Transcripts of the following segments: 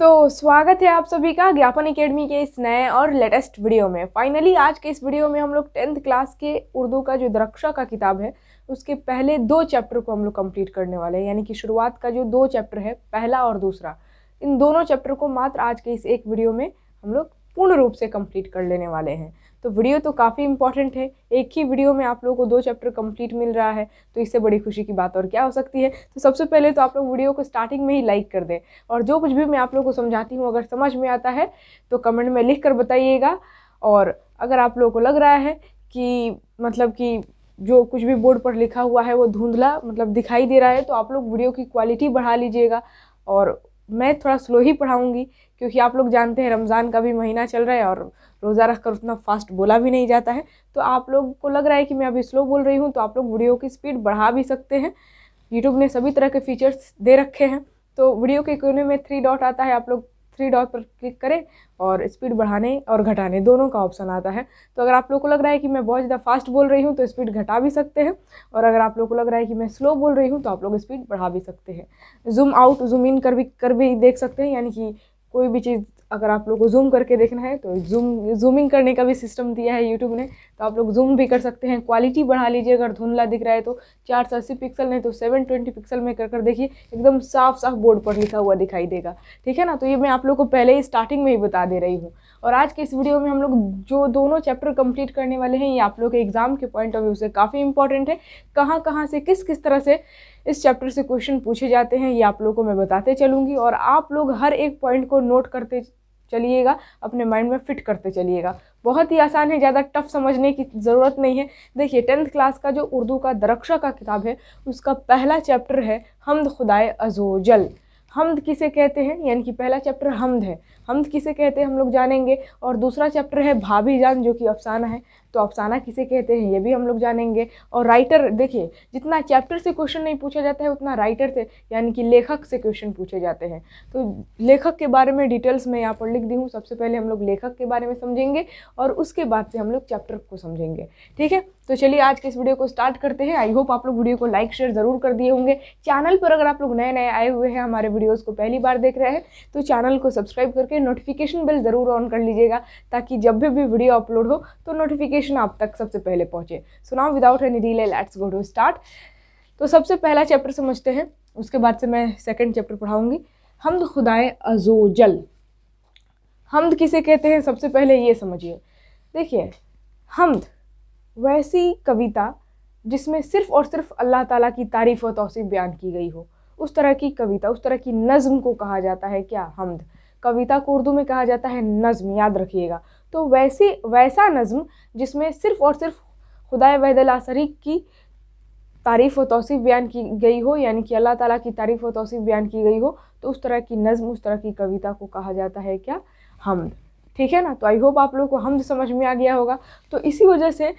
तो स्वागत है आप सभी का ज्ञापन एकेडमी के इस नए और लेटेस्ट वीडियो में फाइनली आज के इस वीडियो में हम लोग टेंथ क्लास के उर्दू का जो दरक्षा का किताब है उसके पहले दो चैप्टर को हम लोग कंप्लीट करने वाले हैं यानी कि शुरुआत का जो दो चैप्टर है पहला और दूसरा इन दोनों चैप्टर को मात्र आज के इस एक वीडियो में हम लोग पूर्ण रूप से कम्प्लीट कर लेने वाले हैं तो वीडियो तो काफ़ी इंपॉर्टेंट है एक ही वीडियो में आप लोगों को दो चैप्टर कंप्लीट मिल रहा है तो इससे बड़ी खुशी की बात और क्या हो सकती है तो सबसे पहले तो आप लोग वीडियो को स्टार्टिंग में ही लाइक कर दें और जो कुछ भी मैं आप लोग को समझाती हूँ अगर समझ में आता है तो कमेंट में लिख कर बताइएगा और अगर आप लोगों को लग रहा है कि मतलब कि जो कुछ भी बोर्ड पर लिखा हुआ है वो धुंधला मतलब दिखाई दे रहा है तो आप लोग वीडियो की क्वालिटी बढ़ा लीजिएगा और मैं थोड़ा स्लो ही पढ़ाऊँगी क्योंकि आप लोग जानते हैं रमज़ान का भी महीना चल रहा है और रोज़ा रख कर उतना फास्ट बोला भी नहीं जाता है तो आप लोग को लग रहा है कि मैं अभी स्लो बोल रही हूँ तो आप लोग वीडियो की स्पीड बढ़ा भी सकते हैं यूट्यूब ने सभी तरह के फीचर्स दे रखे हैं तो वीडियो के कोने में थ्री डॉट आता है आप लोग थ्री डॉट पर क्लिक करें और स्पीड बढ़ाने और घटाने दोनों का ऑप्शन आता है तो अगर आप लोग को लग रहा है कि मैं बहुत ज़्यादा फास्ट बोल रही हूँ तो स्पीड घटा भी सकते हैं और अगर आप लोग को लग रहा है कि मैं स्लो बोल रही हूँ तो आप लोग स्पीड बढ़ा भी सकते हैं जूम आउट जूम इन कर भी कर भी देख सकते हैं यानी कि कोई भी चीज़ अगर आप लोग को जूम करके देखना है तो जूम जूमिंग करने का भी सिस्टम दिया है यूट्यूब ने तो आप लोग जूम भी कर सकते हैं क्वालिटी बढ़ा लीजिए अगर धुंधला दिख रहा है तो चार सौ अस्सी पिक्सल नहीं तो सेवन ट्वेंटी पिक्सल में कर कर देखिए एकदम साफ साफ बोर्ड पर लिखा हुआ दिखाई देगा ठीक है ना तो ये मैं आप लोग को पहले ही स्टार्टिंग में ही बता दे रही हूँ और आज के इस वीडियो में हम लोग जो दोनों चैप्टर कंप्लीट करने वाले हैं ये आप लोग के एग्ज़ाम के पॉइंट ऑफ व्यू से काफ़ी इंपॉर्टेंट है कहाँ कहाँ से किस किस तरह से इस चैप्टर से क्वेश्चन पूछे जाते हैं ये आप लोग को मैं बताते चलूँगी और आप लोग हर एक पॉइंट को नोट करते चलिएगा अपने माइंड में फिट करते चलिएगा बहुत ही आसान है ज़्यादा टफ समझने की ज़रूरत नहीं है देखिए टेंथ क्लास का जो उर्दू का दरक्षा का किताब है उसका पहला चैप्टर है हमद खुदाए अजोजल हमद किसे कहते हैं यानी कि पहला चैप्टर हमद है हमद किसे कहते हैं हम लोग जानेंगे और दूसरा चैप्टर है भाभी जान जो कि अफसाना है तो अफसाना किसे कहते हैं ये भी हम लोग जानेंगे और राइटर देखिए जितना चैप्टर से क्वेश्चन नहीं पूछा जाता है उतना राइटर से यानी कि लेखक से क्वेश्चन पूछे जाते हैं तो लेखक के बारे में डिटेल्स मैं यहाँ पर लिख दी हूँ सबसे पहले हम लोग लेखक के बारे में समझेंगे और उसके बाद से हम लोग चैप्टर को समझेंगे ठीक है तो चलिए आज के इस वीडियो को स्टार्ट करते हैं आई होप आप लोग वीडियो को लाइक शेयर ज़रूर कर दिए होंगे चैनल पर अगर आप लोग नए नए आए हुए हैं हमारे वीडियोज़ को पहली बार देख रहे हैं तो चैनल को सब्सक्राइब करके नोटिफिकेशन बिल ज़रूर ऑन कर लीजिएगा ताकि जब भी भी वीडियो अपलोड हो तो नोटिफिकेशन आप तक सबसे पहले पहुँचे so now without any delay let's go to start तो सबसे पहला चैप्टर समझते हैं उसके बाद से मैं सेकेंड चैप्टर पढ़ाऊँगी हमद खुदाए अजोजल हमद किसे कहते हैं सबसे पहले ये समझिए देखिए हमद वैसी कविता जिसमें सिर्फ़ और सिर्फ अल्लाह ताला की तारीफ़ व तोसीफ़ बयान की गई हो उस तरह की कविता उस तरह की नज़म को कहा जाता है क्या हमद कविता को उर्दू में कहा जाता है नज़म याद रखिएगा तो वैसे वैसा नज़म जिसमें सिर्फ़ और सिर्फ खुदा वहदलासरी की तारीफ़ व तोसीफ़ बयान की गई हो यानी कि अल्लाह ताला की तारीफ़ व तोसीफ़ बयान की गई हो तो उस तरह की नज़म उस तरह की कविता को कहा जाता है क्या हमद ठीक है ना तो आई होप आप लोग को हमद समझ में आ गया होगा तो इसी वजह से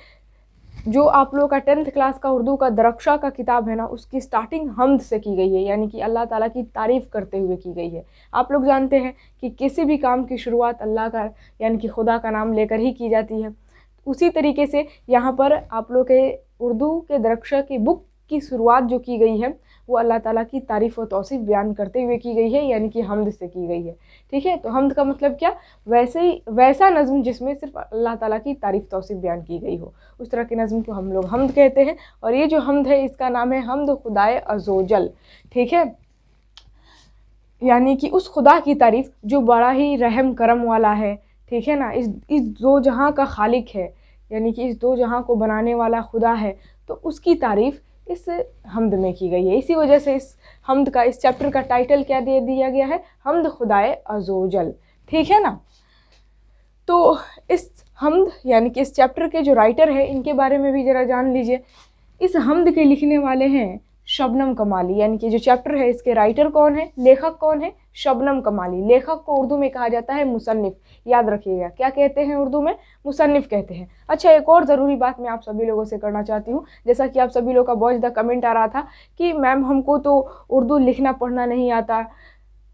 जो आप लोगों का टेंथ क्लास का उर्दू का दरक्षा का किताब है ना उसकी स्टार्टिंग हमद से की गई है यानी कि अल्लाह ताला की तारीफ़ करते हुए की गई है आप लोग जानते हैं कि किसी भी काम की शुरुआत अल्लाह का यानी कि खुदा का नाम लेकर ही की जाती है उसी तरीके से यहाँ पर आप लोग के उर्दू के दरक्षा की बुक की शुरुआत जो की गई है वो अल्लाह ताला की तारीफ़ व तोसीफ़ बयान करते हुए की गई है यानी कि हमद से की गई है ठीक है तो हमद का मतलब क्या वैसे ही वैसा नज़म जिसमें सिर्फ अल्लाह ताला की तारीफ़ तोसीफ़ बयान की गई हो उस तरह के नज़म को हम लोग हमद कहते हैं और ये जो हमद है इसका नाम है हमद खुदाए अजोजल ठीक है यानी कि उस खुदा की तारीफ़ जो बड़ा ही रहम करम वाला है ठीक है ना इस इस दो जहाँ का खालिक है यानी कि इस दो जहाँ को बनाने वाला खुदा है तो उसकी तारीफ़ इस हमद में की गई है इसी वजह से इस हमद का इस चैप्टर का टाइटल क्या दे दिया गया है हमद खुदाए अजोजल ठीक है ना तो इस हमद यानी कि इस चैप्टर के जो राइटर हैं इनके बारे में भी ज़रा जान लीजिए इस हमद के लिखने वाले हैं शबनम कमाली यानी कि जो चैप्टर है इसके राइटर कौन है लेखक कौन है शबनम कमाली लेखक को उर्दू में कहा जाता है मुसन्फ़ याद रखिएगा क्या कहते हैं उर्दू में मुसन्फ़ कहते हैं अच्छा एक और ज़रूरी बात मैं आप सभी लोगों से करना चाहती हूँ जैसा कि आप सभी लोगों का बहुत ज़्यादा कमेंट आ रहा था कि मैम हमको तो उर्दू लिखना पढ़ना नहीं आता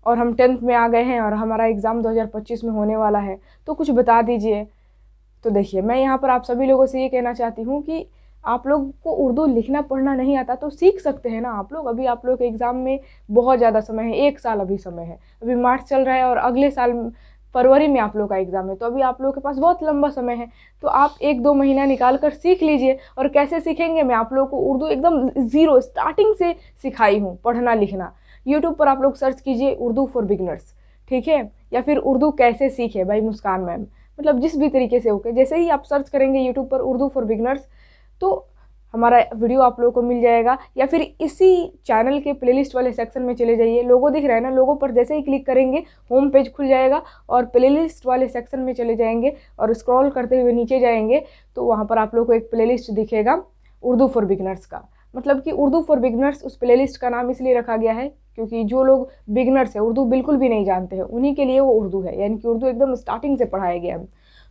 और हम टेंथ में आ गए हैं और हमारा एग्ज़ाम दो में होने वाला है तो कुछ बता दीजिए तो देखिए मैं यहाँ पर आप सभी लोगों से ये कहना चाहती हूँ कि आप लोग को उर्दू लिखना पढ़ना नहीं आता तो सीख सकते हैं ना आप लोग अभी आप लोग के एग्ज़ाम में बहुत ज़्यादा समय है एक साल अभी समय है अभी मार्च चल रहा है और अगले साल फरवरी में आप लोग का एग्ज़ाम है तो अभी आप लोगों के पास बहुत लंबा समय है तो आप एक दो महीना निकाल कर सीख लीजिए और कैसे सीखेंगे मैं आप लोगों को उर्दू एकदम ज़ीरो स्टार्टिंग से सिखाई हूँ पढ़ना लिखना यूट्यूब पर आप लोग सर्च कीजिए उर्दू फॉर बिगनर्स ठीक है या फिर उर्दू कैसे सीखे भाई मुस्कान मैम मतलब जिस भी तरीके से ओके जैसे ही आप सर्च करेंगे यूट्यूब पर उर्दू फॉर बिगनर्स तो हमारा वीडियो आप लोगों को मिल जाएगा या फिर इसी चैनल के प्लेलिस्ट वाले सेक्शन में चले जाइए लोगों दिख रहा है ना लोगों पर जैसे ही क्लिक करेंगे होम पेज खुल जाएगा और प्लेलिस्ट वाले सेक्शन में चले जाएंगे और स्क्रॉल करते हुए नीचे जाएंगे तो वहाँ पर आप लोग को एक प्ले दिखेगा उर्दू फॉर बिगनर्स का मतलब कि उर्दू फॉर बिगनर्स उस प्ले का नाम इसलिए रखा गया है क्योंकि जो लोग बिगनर्स हैं उर्दू बिल्कुल भी नहीं जानते हैं उन्हीं के लिए वो उर्दू है यानी कि उर्दू एकदम स्टार्टिंग से पढ़ाया गया है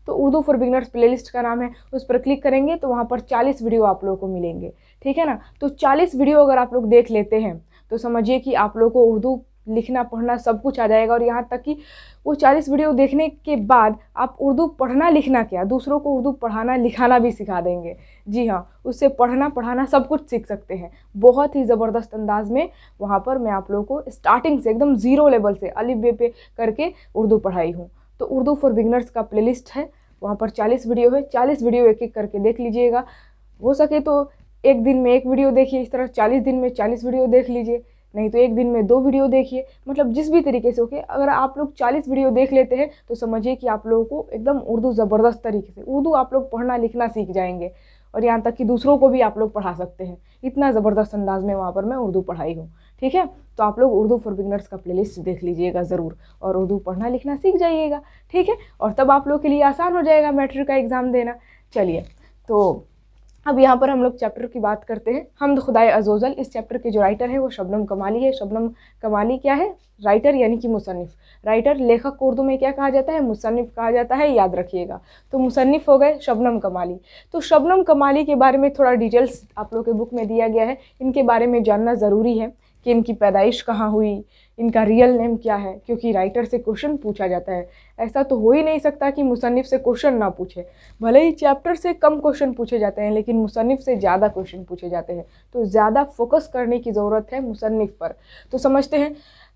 तो उर्दू फॉर बिगनर्स प्लेलिस्ट का नाम है उस पर क्लिक करेंगे तो वहाँ पर चालीस वीडियो आप लोगों को मिलेंगे ठीक है ना तो चालीस वीडियो अगर आप लोग देख लेते हैं तो समझिए कि आप लोग को उर्दू लिखना पढ़ना सब कुछ आ जाएगा और यहाँ तक कि वो चालीस वीडियो देखने के बाद आप उर्दू पढ़ना लिखना क्या दूसरों को उर्दू पढ़ाना लिखाना भी सिखा देंगे जी हाँ उससे पढ़ना पढ़ाना सब कुछ सीख सकते हैं बहुत ही ज़बरदस्त अंदाज में वहाँ पर मैं आप लोगों को स्टार्टिंग से एकदम ज़ीरो लेवल से अलिबे पे करके उर्दू पढ़ाई हूँ तो उर्दू फॉर बिगनर्स का प्ले है वहाँ पर चालीस वीडियो है चालीस वीडियो एक एक करके देख लीजिएगा हो सके तो एक दिन में एक वीडियो देखिए इस तरह चालीस दिन में चालीस वीडियो देख लीजिए नहीं तो एक दिन में दो वीडियो देखिए मतलब जिस भी तरीके से ओके अगर आप लोग चालीस वीडियो देख लेते हैं तो समझिए कि आप लोगों को एकदम उर्दू ज़बरदस्त तरीके से उर्दू आप लोग पढ़ना लिखना सीख जाएंगे और यहाँ तक कि दूसरों को भी आप लोग पढ़ा सकते हैं इतना ज़बरदस्त अंदाज में वहाँ पर मैं उर्दू पढ़ाई हूँ ठीक है तो आप लोग उर्दू फॉर बिगनर्स का प्लेलिस्ट देख लीजिएगा ज़रूर और उर्दू पढ़ना लिखना सीख जाइएगा ठीक है और तब आप लोग के लिए आसान हो जाएगा मैट्रिक का एग्ज़ाम देना चलिए तो अब यहाँ पर हम लोग चैप्टर की बात करते हैं हमद खुदाए अजोजल इस चैप्टर के जो राइटर है वो शबनम कमाली है शबनम कमाली क्या है राइटर यानी कि मुसनफ़ राइटर लेखक को उर्दू में क्या कहा जाता है मुसनफ़ कहा जाता है याद रखिएगा तो मुसनफ़ हो गए शबनम कमाली तो शबनम कमाली के बारे में थोड़ा डिटेल्स आप लोग के बुक में दिया गया है इनके बारे में जानना ज़रूरी है कि इनकी पैदाइश कहाँ हुई इनका रियल नेम क्या है क्योंकि राइटर से क्वेश्चन पूछा जाता है ऐसा तो हो ही नहीं सकता कि मुसनफ़ से क्वेश्चन ना पूछे भले ही चैप्टर से कम क्वेश्चन पूछे जाते हैं लेकिन मुसनफ़ से ज़्यादा क्वेश्चन पूछे जाते हैं तो ज़्यादा फोकस करने की ज़रूरत है मुसनफ़ पर तो समझते हैं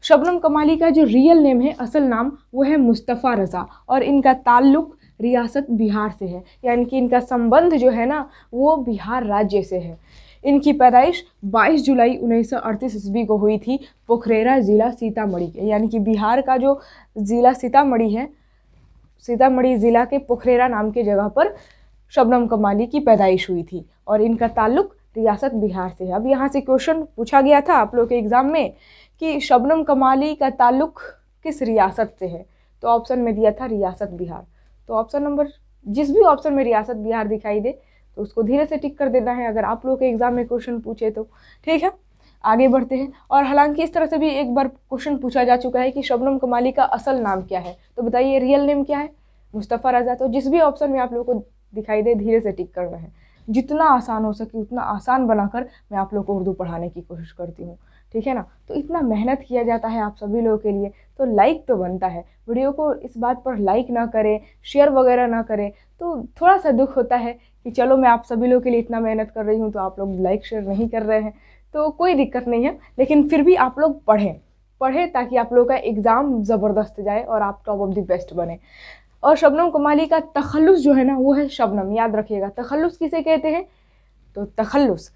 शबनम कमाली का जो रियल नेम है असल नाम वो है मुस्तफ़ा रज़ा और इनका ताल्लुक़ रियासत बिहार से है यानी कि इनका संबंध जो है ना वो बिहार राज्य से है इनकी पैदाइश 22 जुलाई उन्नीस ईस्वी को हुई थी पोखरेरा ज़िला सीतामढ़ी के यानी कि बिहार का जो ज़िला सीतामढ़ी है सीतामढ़ी ज़िला के पोखरेरा नाम के जगह पर शबनम कमाली की पैदाइश हुई थी और इनका ताल्लुक रियासत बिहार से है अब यहाँ से क्वेश्चन पूछा गया था आप लोग के एग्ज़ाम में कि शबनम कमाली का ताल्लुक किस रियासत से है तो ऑप्शन में दिया था रियासत बिहार तो ऑप्शन नंबर जिस भी ऑप्शन में रियासत बिहार दिखाई दे तो उसको धीरे से टिक कर देना है अगर आप लोग के एग्ज़ाम में क्वेश्चन पूछे तो ठीक है आगे बढ़ते हैं और हालांकि इस तरह से भी एक बार क्वेश्चन पूछा जा चुका है कि शबनम कमाली का असल नाम क्या है तो बताइए रियल नेम क्या है मुस्तफ़ा रजा तो जिस भी ऑप्शन में आप लोगों को दिखाई दे धीरे से टिक करना है जितना आसान हो सके उतना आसान बनाकर मैं आप लोग को उर्दू पढ़ाने की कोशिश करती हूँ ठीक है ना तो इतना मेहनत किया जाता है आप सभी लोगों के लिए तो लाइक तो बनता है वीडियो को इस बात पर लाइक ना करें शेयर वगैरह ना करें तो थोड़ा सा दुख होता है कि चलो मैं आप सभी लोग के लिए इतना मेहनत कर रही हूँ तो आप लोग लाइक शेयर नहीं कर रहे हैं तो कोई दिक्कत नहीं है लेकिन फिर भी आप लोग पढ़ें पढ़ें ताकि आप लोग का एग्ज़ाम ज़बरदस्त जाए और आप टॉप ऑफ द बेस्ट बने और शबनम कमाली का तखलुस जो है ना वो है शबनम याद रखिएगा तखलुस किसे कहते हैं तो तखलुस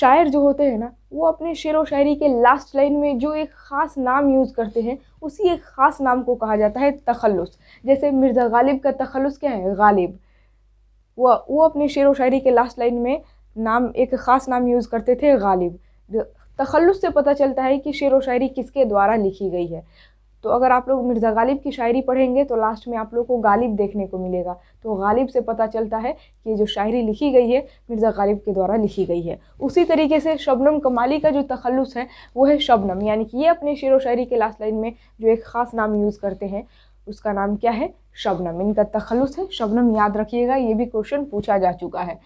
शायर जो होते हैं ना वो अपने शेर व शायरी के लास्ट लाइन में जो एक ख़ास नाम यूज़ करते हैं उसी एक ख़ास नाम को कहा जाता है तखलुस जैसे मिर्ज़ा गालिब का तखलुस क्या है गालिब वो वो अपनी शेर व शायरी के लास्ट लाइन में नाम एक ख़ास नाम यूज़ करते थे गालिब तखलुस से पता चलता है कि शेर व शायरी किसके द्वारा लिखी गई है तो अगर आप लोग मिर्ज़ा गालिब की शायरी पढ़ेंगे तो लास्ट में आप लोग को गालिब देखने को मिलेगा तो गालिब से पता चलता है कि जो शायरी लिखी गई है मिर्ज़ा गालिब के द्वारा लिखी गई है उसी तरीके से शबनम कमाली का जो तखलस है वो है शबनम यानी कि ये अपने शेर व शायरी के लास्ट लाइन में जो एक ख़ास नाम यूज़ करते हैं उसका नाम क्या है शबनम इनका तखलुस है शबनम याद रखिएगा ये भी क्वेश्चन पूछा जा चुका है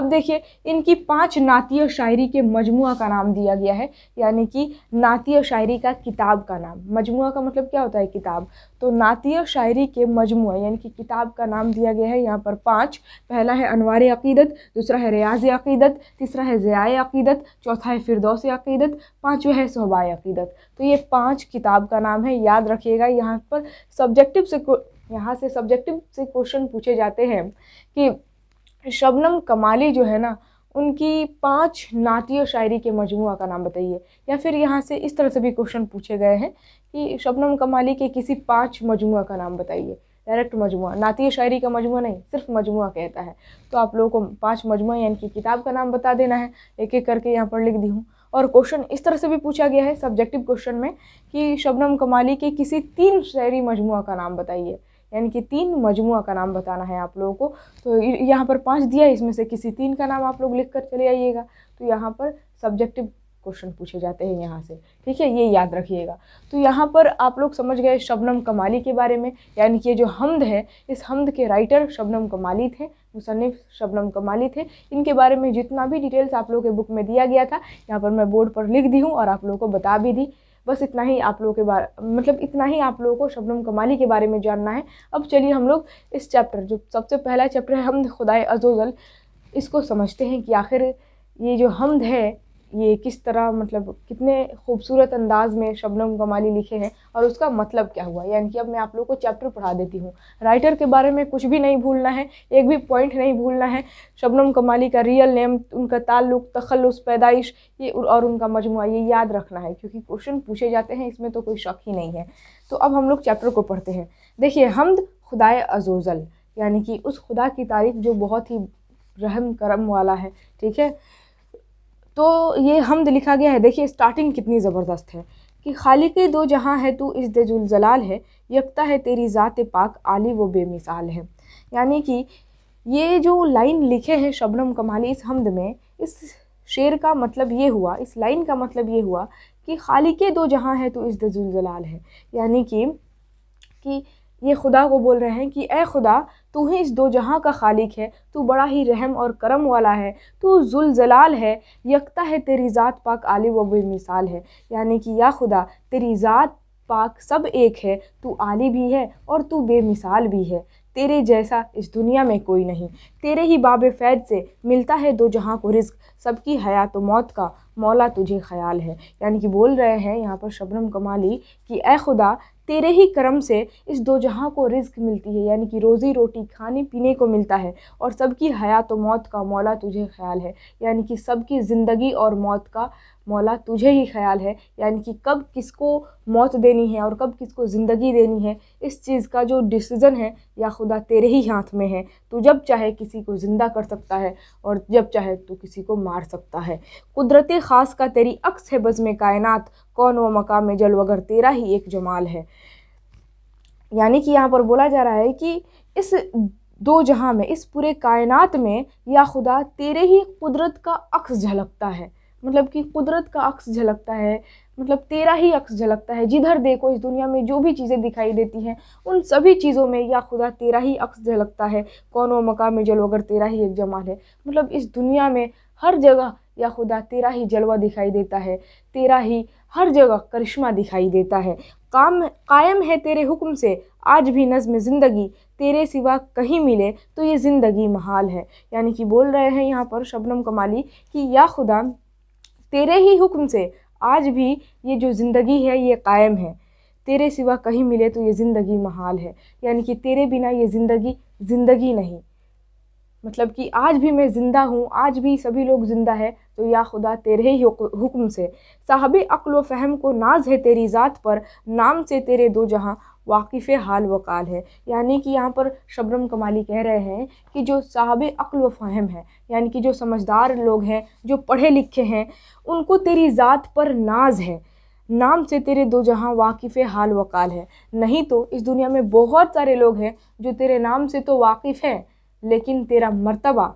अब देखिए इनकी पांच नातीय शायरी के मजमू का नाम दिया गया है यानी कि नातीय शायरी का किताब का नाम मजमु का मतलब क्या होता है किताब तो नातीय शायरी के मजमू यानी कि किताब का नाम दिया गया है यहाँ पर पाँच पहला है अनवार अकीदत दूसरा है रियाज अकीदत तीसरा है ज़ियाए अकीदत चौथा है फिरदौस अकीदत पाँचवा है सोहबा अकीदत तो ये पाँच किताब का नाम है याद रखिएगा यहाँ पर सब्जेक्टिव से यहाँ से सब्जेक्टिव से क्वेश्चन पूछे जाते हैं कि शबनम कमाली जो है ना उनकी पांच नातीय शायरी के मजमू का नाम बताइए या फिर यहाँ से इस तरह से भी क्वेश्चन पूछे गए हैं कि शबनम कमाली के किसी पांच मजमु का नाम बताइए डायरेक्ट मजमू नातीय शायरी का मजमु नहीं सिर्फ मजमु कहता है तो आप लोगों को पाँच मजमू या इनकी किताब का नाम बता देना है एक एक करके यहाँ पर लिख दी हूँ और क्वेश्चन इस तरह से भी पूछा गया है सब्जेक्टिव क्वेश्चन में कि शबनम कमाली के किसी तीन शायरी मजमु का नाम बताइए यानी कि तीन मजमू का नाम बताना है आप लोगों को तो यहाँ पर पाँच दिया है इसमें से किसी तीन का नाम आप लोग लिख कर चले आइएगा तो यहाँ पर सब्जेक्टिव क्वेश्चन पूछे जाते हैं यहाँ से ठीक है ये याद रखिएगा तो यहाँ पर आप लोग समझ गए शबनम कमाली के बारे में यानी कि ये जो हमद है इस हमद के राइटर शबनम कमाली थे मुसनफ़ शबनम कमाली थे इनके बारे में जितना भी डिटेल्स आप लोगों के बुक में दिया गया था यहाँ पर मैं बोर्ड पर लिख दी हूँ और आप लोगों को बता भी दी बस इतना ही आप लोगों के बारे मतलब इतना ही आप लोगों को शबनम कमाली के बारे में जानना है अब चलिए हम लोग इस चैप्टर जो सबसे पहला चैप्टर है हमद खुदाए अजोजल इसको समझते हैं कि आखिर ये जो हमद है ये किस तरह मतलब कितने खूबसूरत अंदाज में शबनम गमाली लिखे हैं और उसका मतलब क्या हुआ यानी कि अब मैं आप लोग को चैप्टर पढ़ा देती हूँ राइटर के बारे में कुछ भी नहीं भूलना है एक भी पॉइंट नहीं भूलना है शबनम कमाली का रियल नेम उनका ताल्लुक तखलस पैदाइश ये और उनका मजमू ये याद रखना है क्योंकि क्वेश्चन पूछे जाते हैं इसमें तो कोई शक ही नहीं है तो अब हम लोग चैप्टर को पढ़ते हैं देखिए हमद खुदाए अजोज़ल यानी कि उस खुदा की तारीफ जो बहुत ही रहम करम वाला है ठीक है तो ये हमद लिखा गया है देखिए स्टार्टिंग कितनी ज़बरदस्त है कि खालिक दो जहाँ है तू इस जलाल है यकता है तेरी ज़ात पाक आली वो बेमिसाल है यानी कि ये जो लाइन लिखे हैं शबनम कमाली इस हमद में इस शेर का मतलब ये हुआ इस लाइन का मतलब ये हुआ कि खालिक दो जहाँ है तो इस जलाल है यानी कि कि ये खुदा को बोल रहे हैं कि ए खुदा तू ही इस दो जहाँ का खालिक है तू बड़ा ही रहम और करम वाला है तू जुलजलाल है यकता है तेरी ज़ात पाक आलिम व बेमिसाल है यानी कि या खुदा तेरी ज़ात पाक सब एक है तू आली भी है और तू बेमिसाल भी है तेरे जैसा इस दुनिया में कोई नहीं तेरे ही बाब फैज से मिलता है दो जहाँ को रिस्क सबकी हयात तो मौत का मौला तुझे ख्याल है यानी कि बोल रहे हैं यहाँ पर शबनम कमाली कि ए खुदा तेरे ही कर्म से इस दो जहाँ को रिज्क मिलती है यानी कि रोज़ी रोटी खाने पीने को मिलता है और सबकी हयात तो मौत का मौला तुझे ख्याल है यानी कि सबकी ज़िंदगी और मौत का मौला तुझे ही ख्याल है यानी कि कब किसको मौत देनी है और कब किसको ज़िंदगी देनी है इस चीज़ का जो डिसीज़न है या खुदा तेरे ही हाथ में है तू जब चाहे किसी को ज़िंदा कर सकता है और जब चाहे तू किसी को मार सकता है कुदरत ख़ास का तेरी अक्स है बज़म कायनात कौन व मकाम जल वगर तेरा ही एक जमाल है यानी कि यहाँ पर बोला जा रहा है कि इस दो जहाँ में इस पूरे कायनात में या खुदा तेरे ही कुदरत का अक्स झलकता है मतलब कि कुदरत का अक्स झलकता है मतलब तेरा ही अक्स झलकता है जिधर देखो इस दुनिया में जो भी चीज़ें दिखाई देती हैं उन सभी चीज़ों में या खुदा तेरा ही अक्स झलकता है कौन व मकाम जल अगर तेरा ही एक जमाल है मतलब इस दुनिया में हर जगह या खुदा तेरा ही जलवा दिखाई देता है तेरा ही हर जगह करिश्मा दिखाई देता है काम कायम है तेरे हुक्म से आज भी नज़म ज़िंदगी तेरे सिवा कहीं मिले तो ये ज़िंदगी महाल है यानी कि बोल रहे हैं यहाँ पर शबनम कमाली कि या खुदा तेरे ही हुक्म से आज भी ये जो ज़िंदगी है ये कायम है तेरे सिवा कहीं मिले तो ये ज़िंदगी महाल है यानी कि तेरे बिना ये ज़िंदगी ज़िंदगी नहीं मतलब कि आज भी मैं ज़िंदा हूँ आज भी सभी लोग ज़िंदा है तो या खुदा तेरे ही हुक्म से साहब अक्ल व फहम को नाज है तेरी ज़ात पर नाम से तेरे दो जहाँ वाकिफ़ हाल वकाल है यानी कि यहाँ पर शबरम कमाली कह रहे हैं कि जो साहब अक्ल व फ़हम है यानी कि जो समझदार लोग हैं जो पढ़े लिखे हैं उनको तेरी ज़ात पर नाज है नाम से तेरे दो जहाँ वाकिफ़ हाल वकाल है नहीं तो इस दुनिया में बहुत सारे लोग हैं जो तेरे नाम से तो वाकिफ़ हैं लेकिन तेरा मर्तबा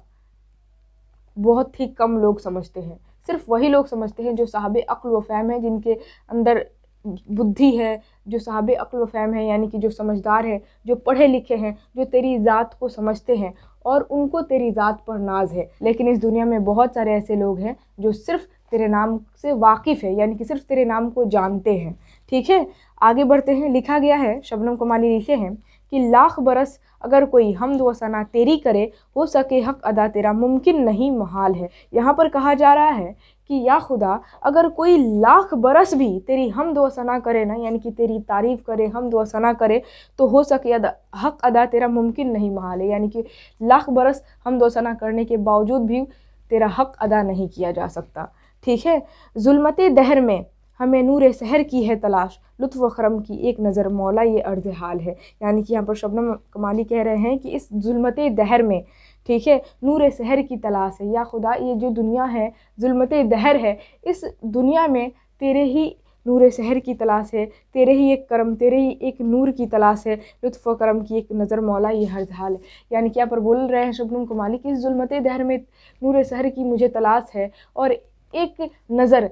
बहुत ही कम लोग समझते हैं सिर्फ वही लोग समझते हैं जो साहब अक्ल व फैम है जिनके अंदर बुद्धि है जो साहब अक्ल फ़ैम है यानी कि जो समझदार है जो पढ़े लिखे हैं जो तेरी ज़ात को समझते हैं और उनको तेरी ज़ात पर नाज है लेकिन इस दुनिया में बहुत सारे ऐसे लोग हैं जो सिर्फ़ तेरे नाम से वाकिफ़ है यानी कि सिर्फ तेरे नाम को जानते हैं ठीक है आगे बढ़ते हैं लिखा गया है शबनम कुमारी लिखे हैं कि लाख बरस अगर कोई हमद व तेरी करे हो सके हक अदा तेरा मुमकिन नहीं महाल है यहाँ पर कहा जा रहा है कि या खुदा अगर कोई लाख बरस भी तेरी हम दो सना करे ना यानी कि तेरी तारीफ़ करे हम दो सना करे तो हो सके अदा हक अदा तेरा मुमकिन नहीं महाले यानी कि लाख बरस हम दो सना करने के बावजूद भी तेरा हक अदा नहीं किया जा सकता ठीक है जुलमत दहर में हमें नूर शहर की है तलाश लुत्फ़ वक्रम की एक नज़र मौला ये अर्ज हाल है यानी कि यहाँ पर शबनम कमाली कह रहे हैं कि इस जुलमत दहर में ठीक है नूर शहर की तलाश है या खुदा ये जो दुनिया है जुलमत दहर है इस दुनिया में तेरे ही नूर शहर की तलाश है तेरे ही एक करम तेरे ही एक नूर की तलाश है लुत्फ़ करम की एक नज़र मौला ये हर हाल यानी कि यहाँ पर बोल रहे हैं शबनम कमाली कि इस जुल्मत दहर में नूर शहर की मुझे तलाश है और एक नज़र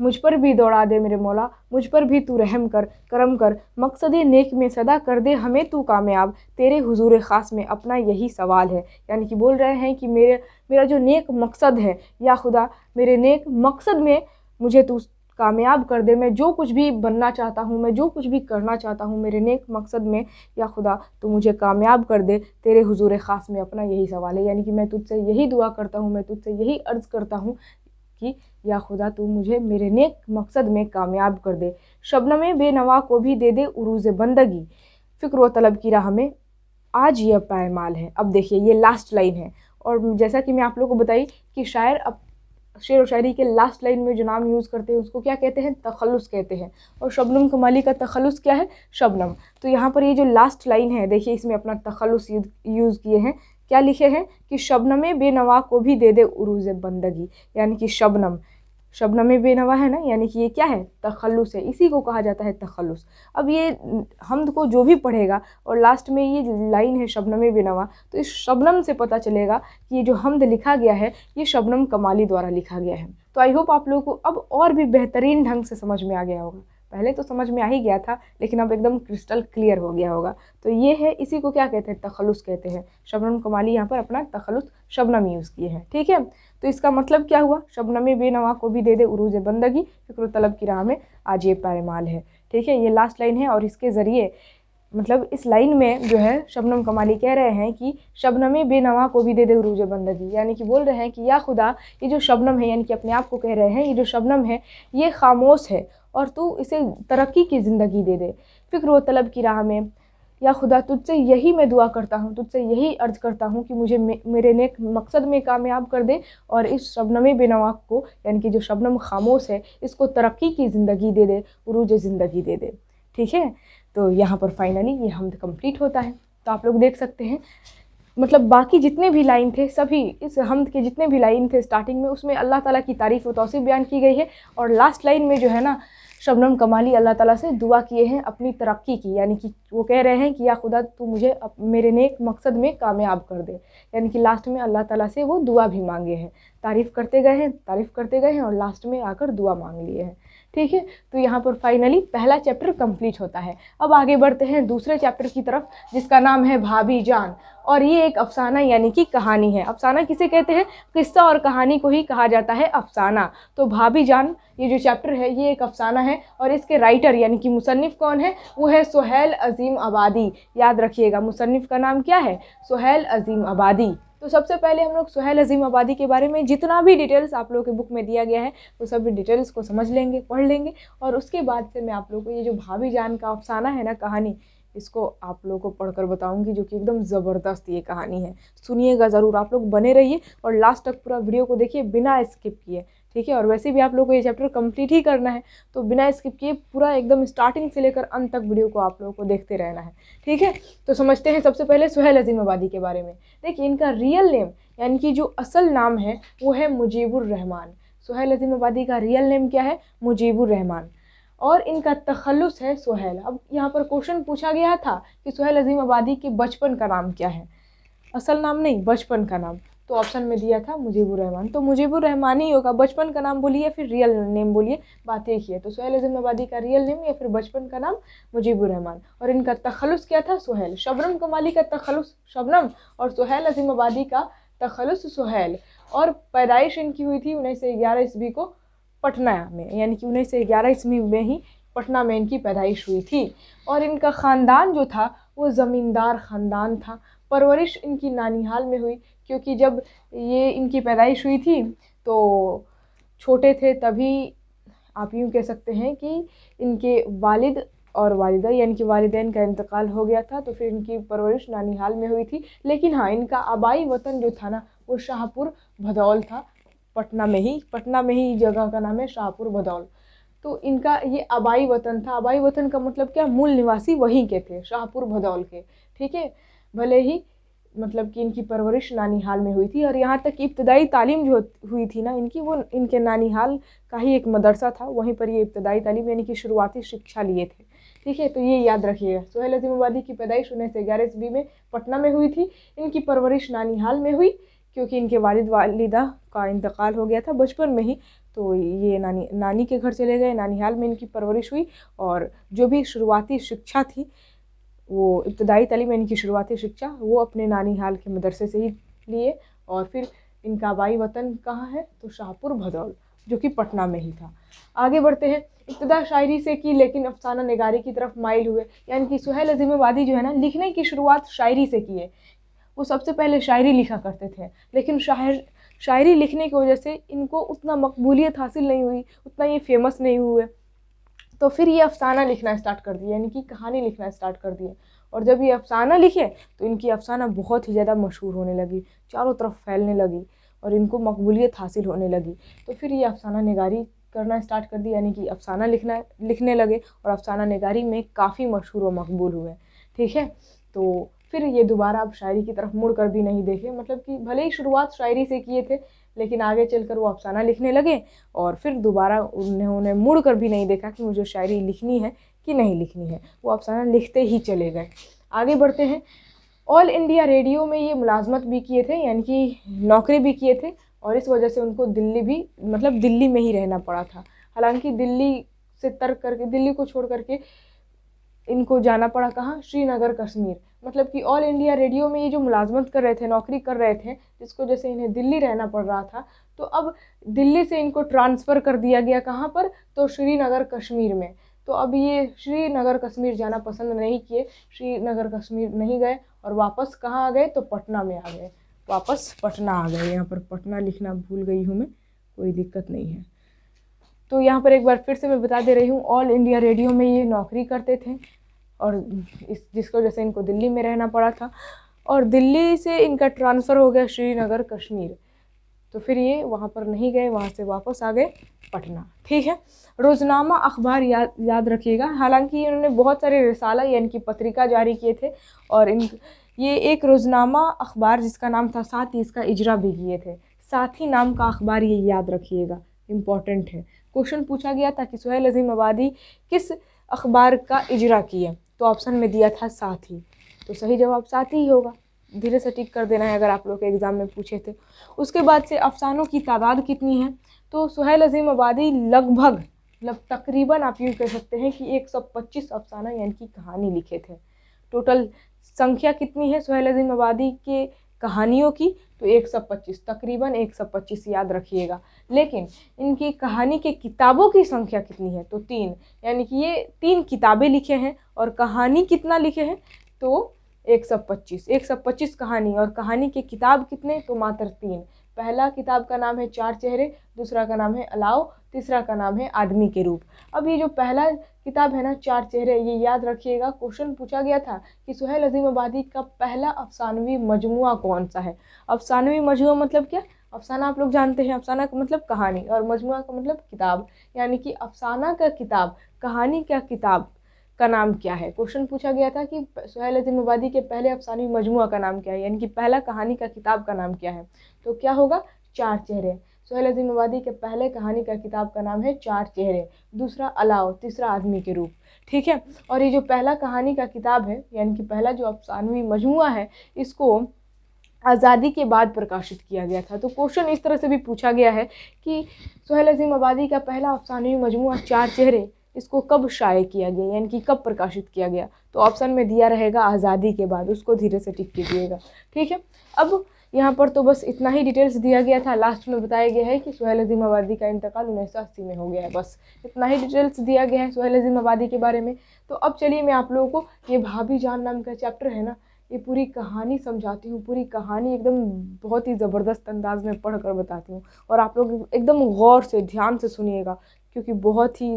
मुझ पर भी दौड़ा दे मेरे मौला मुझ पर भी तू रहम कर करम कर मकसद नेक में सदा कर दे हमें तू कामयाब तेरे हुजूर ख़ास में अपना यही सवाल है यानी कि बोल रहे हैं कि मेरे मेरा जो नेक मकसद है या खुदा मेरे नेक मकसद में मुझे तू कामयाब कर दे मैं जो कुछ भी बनना चाहता हूँ मैं जो कुछ भी करना चाहता हूँ मेरे नेक मकसद में या खुदा तो मुझे कामयाब कर दे तेरे हुजूर ख़ास में अपना यही सवाल है यानी कि मैं तुझसे यही दुआ करता हूँ मैं तुझसे यही अर्ज़ करता हूँ कि या खुदा तू मुझे मेरे नेक मकसद में कामयाब कर दे शबनम बेनवा को भी दे दे उरूज बंदगी फ़िक्र तलब की राह में आज यह पायमाल है अब देखिए ये लास्ट लाइन है और जैसा कि मैं आप लोगों को बताई कि शायर अब शेर व शायरी के लास्ट लाइन में जो नाम यूज़ करते हैं उसको क्या कहते हैं तखलुस कहते हैं और शबनम कमाली का तखलस क्या है शबनम तो यहाँ पर ये जो लास्ट लाइन है देखिए इसमें अपना तखलुस यूज़ किए हैं क्या लिखे हैं कि शबनम बेनवा को भी दे दे उरूज बंदगी यानी कि शबनम शबनम बेनवा है ना यानी कि ये क्या है तखलुस है इसी को कहा जाता है तखलुस अब ये हमद को जो भी पढ़ेगा और लास्ट में ये लाइन है शबनम बेनवा तो इस शबनम से पता चलेगा कि ये जो हमद लिखा गया है ये शबनम कमाली द्वारा लिखा गया है तो आई होप आप लोगों को अब और भी बेहतरीन ढंग से समझ में आ गया होगा पहले तो समझ में आ ही गया था लेकिन अब एकदम क्रिस्टल क्लियर हो गया होगा तो ये है इसी को क्या कहते हैं तखलुस कहते हैं शबनम कमाली यहाँ पर अपना तखलुस शबनम यूज़ किए हैं ठीक है तो इसका मतलब क्या हुआ शबनम बेनवा को भी दे दे उरूज बंदगी फिक्र तलब की राह में आज ये पायमाल है ठीक है ये लास्ट लाइन है और इसके ज़रिए मतलब इस लाइन में जो है शबनम कमाली कह रहे हैं कि शबनम बेनवा को भी दे दे रूज बंदगी यानी कि बोल रहे हैं कि या खुदा ये जो शबनम है यानी कि अपने आप को कह रहे हैं ये जो शबनम है ये खामोश है और तू इसे तरक्की की ज़िंदगी दे दे फ़िक्र व तलब की राह में या खुदा तुझसे यही मैं दुआ करता हूँ तुझसे यही अर्ज़ करता हूँ कि मुझे मे, मेरे नेक मकसद में कामयाब कर दे और इस शबनम बेनवाक को यानी कि जो शबनम खामोश है इसको तरक्की की ज़िंदगी दे दे उरूज ज़िंदगी दे दे ठीक है तो यहाँ पर फाइनली ये हमद कंप्लीट होता है तो आप लोग देख सकते हैं मतलब बाकी जितने भी लाइन थे सभी इस हमद के जितने भी लाइन थे स्टार्टिंग में उसमें अल्लाह ताला की तारीफ़ व तोसी बयान की गई है और लास्ट लाइन में जो है ना शबनम कमाली अल्लाह ताला से दुआ किए हैं अपनी तरक्की की यानी कि वो कह रहे हैं कि या खुदा तू मुझे मेरे नेक मकसद में कामयाब कर दे यानी कि लास्ट में अल्लाह ताला से वो दुआ भी मांगे हैं तारीफ़ करते गए हैं तारीफ़ करते गए हैं और लास्ट में आकर दुआ मांग लिए हैं ठीक है तो यहाँ पर फाइनली पहला चैप्टर कंप्लीट होता है अब आगे बढ़ते हैं दूसरे चैप्टर की तरफ जिसका नाम है भाभी जान और ये एक अफसाना यानी कि कहानी है अफसाना किसे कहते हैं किस्सा और कहानी को ही कहा जाता है अफसाना तो भाभी जान ये जो चैप्टर है ये एक अफसाना है और इसके राइटर यानी कि मुसनफ़ कौन है वो है सोहेल अजीम आबादी याद रखिएगा मुसनफ़ का नाम क्या है सोहेल अजीम आबादी तो सबसे पहले हम लोग सुहेल अजीम आबादी के बारे में जितना भी डिटेल्स आप लोगों के बुक में दिया गया है वो सभी डिटेल्स को समझ लेंगे पढ़ लेंगे और उसके बाद से मैं आप लोगों को ये जो भाभी जान का अफसाना है ना कहानी इसको आप लोगों को पढ़कर बताऊंगी जो कि एकदम ज़बरदस्त ये कहानी है सुनिएगा ज़रूर आप लोग बने रहिए और लास्ट तक पूरा वीडियो को देखिए बिना स्किप किए ठीक है और वैसे भी आप लोग को ये चैप्टर कंप्लीट ही करना है तो बिना स्किप किए पूरा एकदम स्टार्टिंग से लेकर अंत तक वीडियो को आप लोगों को देखते रहना है ठीक है तो समझते हैं सबसे पहले सुहेल अजीम आबादी के बारे में देखिए इनका रियल नेम यानी कि जो असल नाम है वो है मुजीबुर रहमान सुहेल अजीम आबादी का रियल नेम क्या है मुजीबुर रहमान और इनका तखलस है सुहेल अब यहाँ पर क्वेश्चन पूछा गया था कि सुहेल अजीम आबादी के बचपन का नाम क्या है असल नाम नहीं बचपन का नाम तो ऑप्शन में दिया था मुजीबुर रहमान तो मुजीबुर रहमान ही होगा बचपन का नाम बोलिए फिर रियल नेम बोलिए बात एक ही है तो सोहेल आबादी का रियल नेम या फिर बचपन का नाम मुजीबुर रहमान और इनका तखलस क्या था सोहेल शबनम कमाली का तखलुस शबनम और सोहेल आबादी का तखलस सोहेल और पैदाइश इनकी हुई थी उन्नीस सौ ग्यारह ईस्वी को पटना में यानी कि उन्नीस सौ ग्यारह ईस्वी में ही पटना में इनकी पैदाइश हुई थी और इनका ख़ानदान जो था वो ज़मींदार ख़ानदान था परवरिश इनकी नानीहाल में हुई क्योंकि जब ये इनकी पैदाइश हुई थी तो छोटे थे तभी आप यूँ कह सकते हैं कि इनके वालिद और वालदा यानी कि वालदेन का इंतकाल हो गया था तो फिर इनकी परवरिश नानीहाल में हुई थी लेकिन हाँ इनका आबाई वतन जो था ना वो शाहपुर भदौल था पटना में ही पटना में ही जगह का नाम है शाहपुर भदौल तो इनका ये आबाई वतन था आबाई वतन का मतलब क्या मूल निवासी वहीं के थे शाहपुर भदौल के ठीक है भले ही मतलब कि इनकी परवरिश नानी हाल में हुई थी और यहाँ तक इब्तदाई तालीम जो हुई थी ना इनकी वो इनके नानी हाल का ही एक मदरसा था वहीं पर ये इब्तदाई तालीम यानी कि शुरुआती शिक्षा लिए थे ठीक है तो ये याद रखिएगा सोहेल आबादी की पैदाइश उन्नीस सौ ग्यारह ईस्वी में पटना में हुई थी इनकी परवरिश नानी हाल में हुई क्योंकि इनके वालिद वालिदा का इंतकाल हो गया था बचपन में ही तो ये नानी नानी के घर चले गए नानी हाल में इनकी परवरिश हुई और जो भी शुरुआती शिक्षा थी वो इब्तदाई तलीम यानी कि शुरुआती शिक्षा वो अपने नानी हाल के मदरसे से ही लिए और फिर इनका आबाई वतन कहाँ है तो शाहपुर भदौल जो कि पटना में ही था आगे बढ़ते हैं इब्तदा शायरी से की लेकिन अफसाना नगारी की तरफ माइल हुए यानी कि सुहेल अजीम वादी जो है ना लिखने की शुरुआत शायरी से की है वो सबसे पहले शायरी लिखा करते थे लेकिन शायर शायरी लिखने की वजह से इनको उतना मकबूलियत हासिल नहीं हुई उतना ये फेमस नहीं हुए तो फिर ये अफसाना लिखना स्टार्ट कर दिया यानी कि कहानी लिखना स्टार्ट कर दिए और जब ये अफसाना लिखे तो इनकी अफसाना बहुत ही ज़्यादा मशहूर होने लगी चारों तरफ फैलने लगी और इनको मकबूलियत हासिल होने लगी तो फिर ये अफसाना निगारी करना स्टार्ट कर दी यानी कि अफसाना लिखना लिखने लगे और अफसाना निगारी में काफ़ी मशहूर और मकबूल हुए ठीक है तो फिर ये दोबारा आप शायरी की तरफ मुड़ कर भी नहीं देखे मतलब कि भले ही शुरुआत शायरी से किए थे लेकिन आगे चलकर वो अफसाना लिखने लगे और फिर दोबारा उन्होंने मुड़ कर भी नहीं देखा कि मुझे शायरी लिखनी है कि नहीं लिखनी है वो अफसाना लिखते ही चले गए आगे बढ़ते हैं ऑल इंडिया रेडियो में ये मुलाजमत भी किए थे यानी कि नौकरी भी किए थे और इस वजह से उनको दिल्ली भी मतलब दिल्ली में ही रहना पड़ा था हालांकि दिल्ली से तर्क करके दिल्ली को छोड़ करके इनको जाना पड़ा कहाँ श्रीनगर कश्मीर मतलब कि ऑल इंडिया रेडियो में ये जो मुलाजमत कर रहे थे नौकरी कर रहे थे जिसको जैसे इन्हें दिल्ली रहना पड़ रहा था तो अब दिल्ली से इनको ट्रांसफ़र कर दिया गया कहाँ पर तो श्रीनगर कश्मीर में तो अब ये श्रीनगर कश्मीर जाना पसंद नहीं किए श्रीनगर कश्मीर नहीं गए और वापस कहाँ आ गए तो पटना में आ गए वापस पटना आ गए यहाँ पर पटना लिखना भूल गई हूँ मैं कोई दिक्कत नहीं है तो यहाँ पर एक बार फिर से मैं बता दे रही हूँ ऑल इंडिया रेडियो में ये नौकरी करते थे और इस जिसको जैसे इनको दिल्ली में रहना पड़ा था और दिल्ली से इनका ट्रांसफ़र हो गया श्रीनगर कश्मीर तो फिर ये वहाँ पर नहीं गए वहाँ से वापस आ गए पटना ठीक है रोज़नामा अखबार याद याद रखिएगा हालांकि इन्होंने बहुत सारे रिसाला या इनकी पत्रिका जारी किए थे और इन ये एक रोज़नामा अखबार जिसका नाम था साथ ही इसका इजरा भी किए थे साथ ही नाम का अखबार ये याद रखिएगा इम्पॉर्टेंट है क्वेश्चन पूछा गया था कि सुहेल अजीम आबादी किस अखबार का इजरा किया तो ऑप्शन में दिया था साथी तो सही जवाब साथी ही होगा धीरे से टिक कर देना है अगर आप लोग के एग्ज़ाम में पूछे थे उसके बाद से अफसानों की तादाद कितनी है तो सुहेल अजीम आबादी लगभग मतलब तकरीबन आप यूँ कह सकते हैं कि 125 अफसाना यानी कि कहानी लिखे थे टोटल संख्या कितनी है सुहेल अजीम आबादी के कहानियों की तो एक सौ पच्चीस तकरीबन एक सौ पच्चीस याद रखिएगा लेकिन इनकी कहानी की किताबों की संख्या कितनी है तो तीन यानी कि ये तीन किताबें लिखे हैं और कहानी कितना लिखे हैं तो एक सौ पच्चीस एक सौ पच्चीस कहानी और कहानी के किताब कितने तो मात्र तीन पहला किताब का नाम है चार चेहरे दूसरा का नाम है अलाव तीसरा का नाम है आदमी के रूप अब ये जो पहला किताब है ना चार चेहरे ये याद रखिएगा क्वेश्चन पूछा गया था कि सुहेल अजीम आबादी का पहला अफसानवी मजमुआ कौन सा है अफसानवी मजमुआ मतलब क्या अफसाना आप लोग जानते हैं अफसाना का मतलब कहानी और मजमुआ का मतलब किताब यानी कि अफसाना का किताब कहानी का किताब का नाम क्या है क्वेश्चन पूछा गया था कि सुहेल अजीम आबादी के पहले अफसानवी मजमुआ का नाम क्या है यानी कि पहला कहानी का किताब का नाम क्या है तो क्या होगा चार चेहरे सोहेल अजीम आबादी के पहले कहानी का किताब का नाम है चार चेहरे दूसरा अलाव तीसरा आदमी के रूप ठीक है और ये जो पहला कहानी का किताब है यानी कि पहला जो अफसानवी मजमू है इसको आज़ादी के बाद प्रकाशित किया गया था तो क्वेश्चन इस तरह से भी पूछा गया है कि सोहेल अजीम आबादी का पहला अफसानवी मजमू चार चेहरे इसको कब शाये किया गया यानी कि कब प्रकाशित किया गया तो ऑप्शन में दिया रहेगा आज़ादी के बाद उसको धीरे से टिक कीजिएगा ठीक है अब यहाँ पर तो बस इतना ही डिटेल्स दिया गया था लास्ट में बताया गया है कि सुहेल अजीम आबादी का इंतकाल उन्नीस सौ अस्सी में हो गया है बस इतना ही डिटेल्स दिया गया है सुहेल अजीम आबादी के बारे में तो अब चलिए मैं आप लोगों को ये भाभी जान नाम का चैप्टर है ना ये पूरी कहानी समझाती हूँ पूरी कहानी एकदम बहुत ही ज़बरदस्त अंदाज में पढ़ कर बताती हूँ और आप लोग एकदम गौर से ध्यान से सुनिएगा क्योंकि बहुत ही